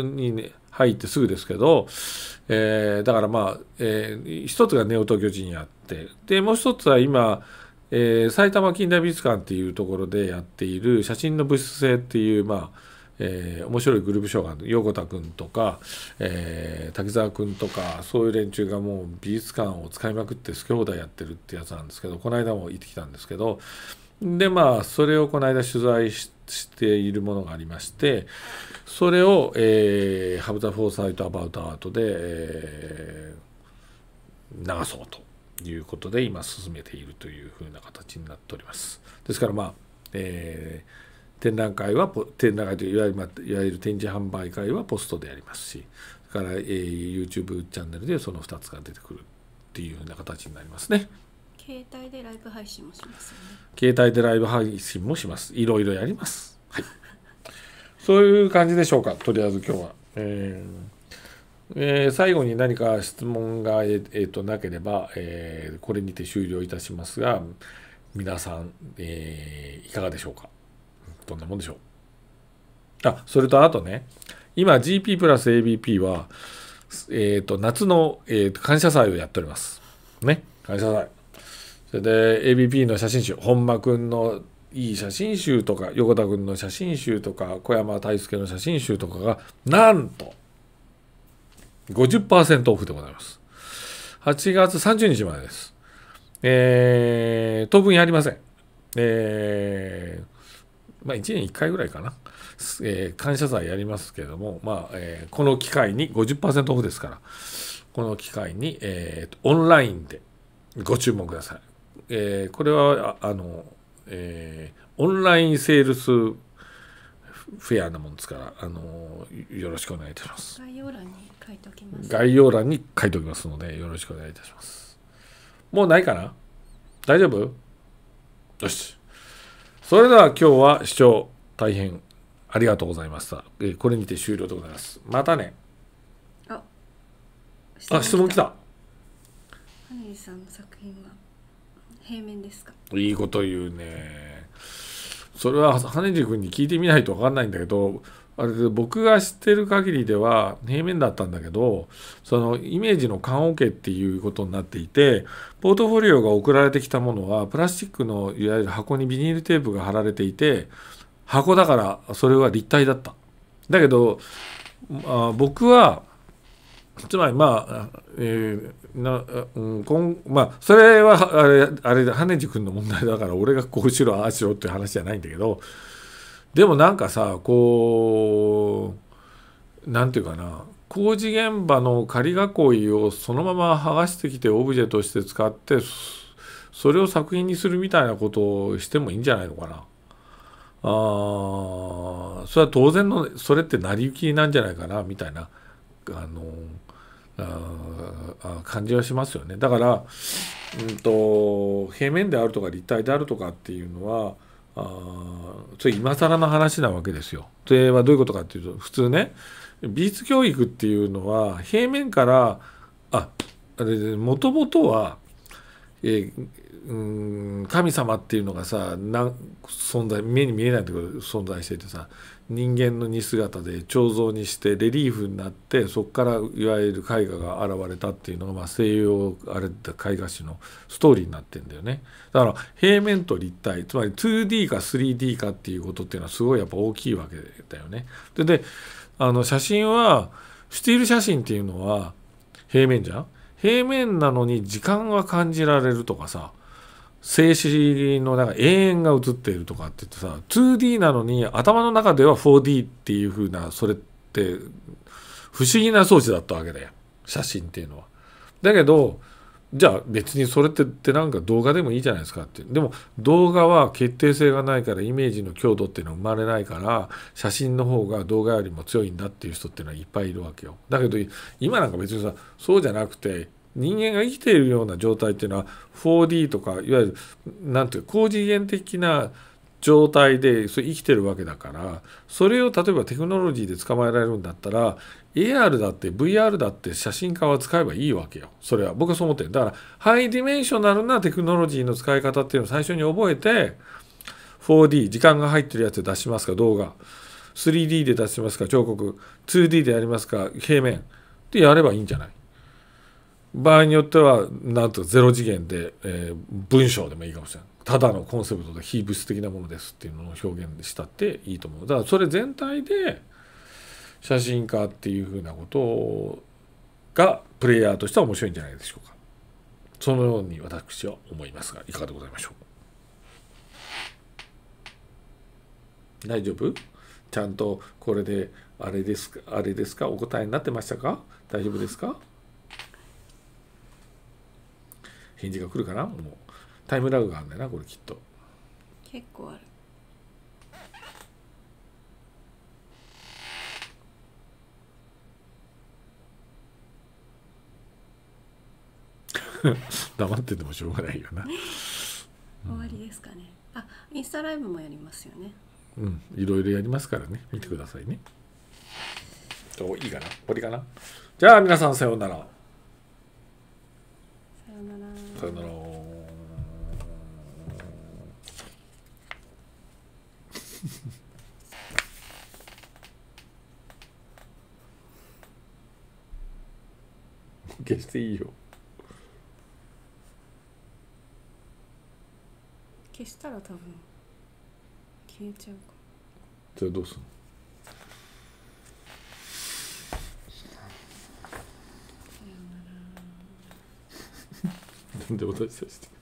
月に、ね、入ってすぐですけど、えー、だからまあ、えー、一つがネオ東京ジニアっってでもう一つは今、えー、埼玉近代美術館っていうところでやっている写真の物質性っていうまあえー、面白いグループショーが横田君とか、えー、滝沢君とかそういう連中がもう美術館を使いまくって好き放題やってるってやつなんですけどこの間も行ってきたんですけどでまあそれをこの間取材しているものがありましてそれを、えー「ハブザ・フォーサイト・アバウト・アートで」で、えー、流そうということで今進めているというふうな形になっております。ですからまあ、えー、展覧会は展覧会といわゆるいわゆる展示販売会はポストでありますしそれから、えー、YouTube チャンネルでその2つが出てくるっていうふうな形になりますね。携帯でライブ配信もします、ね、携帯でライブ配信もします。いろいろやります。はい。そういう感じでしょうか。とりあえず今日は。えーえー、最後に何か質問が、ええー、となければ、えー、これにて終了いたしますが皆さん、えー、いかがでしょうかどんなもんでしょうあそれとあとね今 GP プラス ABP は、えーと、と夏の、えーと、感謝祭をやっておりますね感謝祭それで ABP の写真集本間くんのいい写真集とか横田くんの写真集とか小山大輔の写真集とかがなんと50%オフでございます。8月30日までです。えー、当分やりません。えー、まあ1年1回ぐらいかな。えー、感謝祭やりますけれども、まあ、えー、この機会に50%オフですから、この機会に、えー、オンラインでご注文ください。えー、これは、あの、えー、オンラインセールスフェアなもんですから、あのよろしくお願いいたします。概要欄に書いておきます概要欄に書いておきますのでよろしくお願いいたしますもうないかな大丈夫よしそれでは今日は視聴大変ありがとうございましたこれにて終了でございますまたねあ質問来たハネリさんの作品は平面ですかいいこと言うねそれは羽地君に聞いてみないと分かんないんだけどあれで僕が知ってる限りでは平面だったんだけどそのイメージの缶桶っていうことになっていてポートフォリオが送られてきたものはプラスチックのいわゆる箱にビニールテープが貼られていて箱だからそれは立体だった。だけど、あ、僕はつまりまあ、えーなうんこんまあ、それはあれあれ羽地君の問題だから俺がこうしろああしろっていう話じゃないんだけどでもなんかさこう何て言うかな工事現場の仮囲いをそのまま剥がしてきてオブジェとして使ってそれを作品にするみたいなことをしてもいいんじゃないのかな。あそれは当然のそれって成り行きなんじゃないかなみたいなあのあ感じはしますよね。だから、うんと平面であるとか立体であるとかっていうのはあそれ今更の話なわけですよ。それはどういうことかっていうと普通ね美術教育っていうのは平面からあっもともとは、えー、うん神様っていうのがさな存在目に見えないところ存在しててさ人間の似姿で彫像にしてレリーフになってそこからいわゆる絵画が現れたっていうのが、まあ、西洋あれだ絵画史のストーリーになってんだよねだから平面と立体つまり 2D か 3D かっていうことっていうのはすごいやっぱ大きいわけだよねでであの写真はスチール写真っていうのは平面じゃん平面なのに時間が感じられるとかさ静止のなんか永遠が映っているとかって言ってさ 2D なのに頭の中では 4D っていう風なそれって不思議な装置だったわけだよ写真っていうのは。だけどじゃあ別にそれってってなんか動画でもいいじゃないですかってでも動画は決定性がないからイメージの強度っていうのは生まれないから写真の方が動画よりも強いんだっていう人っていうのはいっぱいいるわけよだけど今なんか別にさそうじゃなくて人間が生きているような状態っていうのは 4D とかいわゆる何ていうか高次元的な状態でそれ生きてるわけだからそれを例えばテクノロジーで捕まえられるんだったら AR だって VR だって写真家は使えばいいわけよそれは僕はそう思ってるだからハイディメンショナルなテクノロジーの使い方っていうのを最初に覚えて 4D 時間が入ってるやつで出しますか動画 3D で出しますか彫刻 2D でやりますか平面ってやればいいんじゃない場合によってはなんとゼロ次元で、えー、文章でもいいかもしれないただのコンセプトで非物質的なものですっていうのを表現したっていいと思うだからそれ全体で写真家っていうふうなことがプレイヤーとしては面白いんじゃないでしょうかそのように私は思いますがいかがでございましょう大丈夫ちゃんとこれであれですかあれですかお答えになってましたか大丈夫ですか返事が来るかなもうタイムラグがあるんだよなこれきっと結構ある 黙っててもしょうがないよな 終わりですかね、うん、あインスタライブもやりますよねうんいろいろやりますからね見てくださいね、ういいかなこれかなじゃあ皆さんさようならったんだ消していいよ消したら多分消えちゃうかじゃあどうすんのどういうことです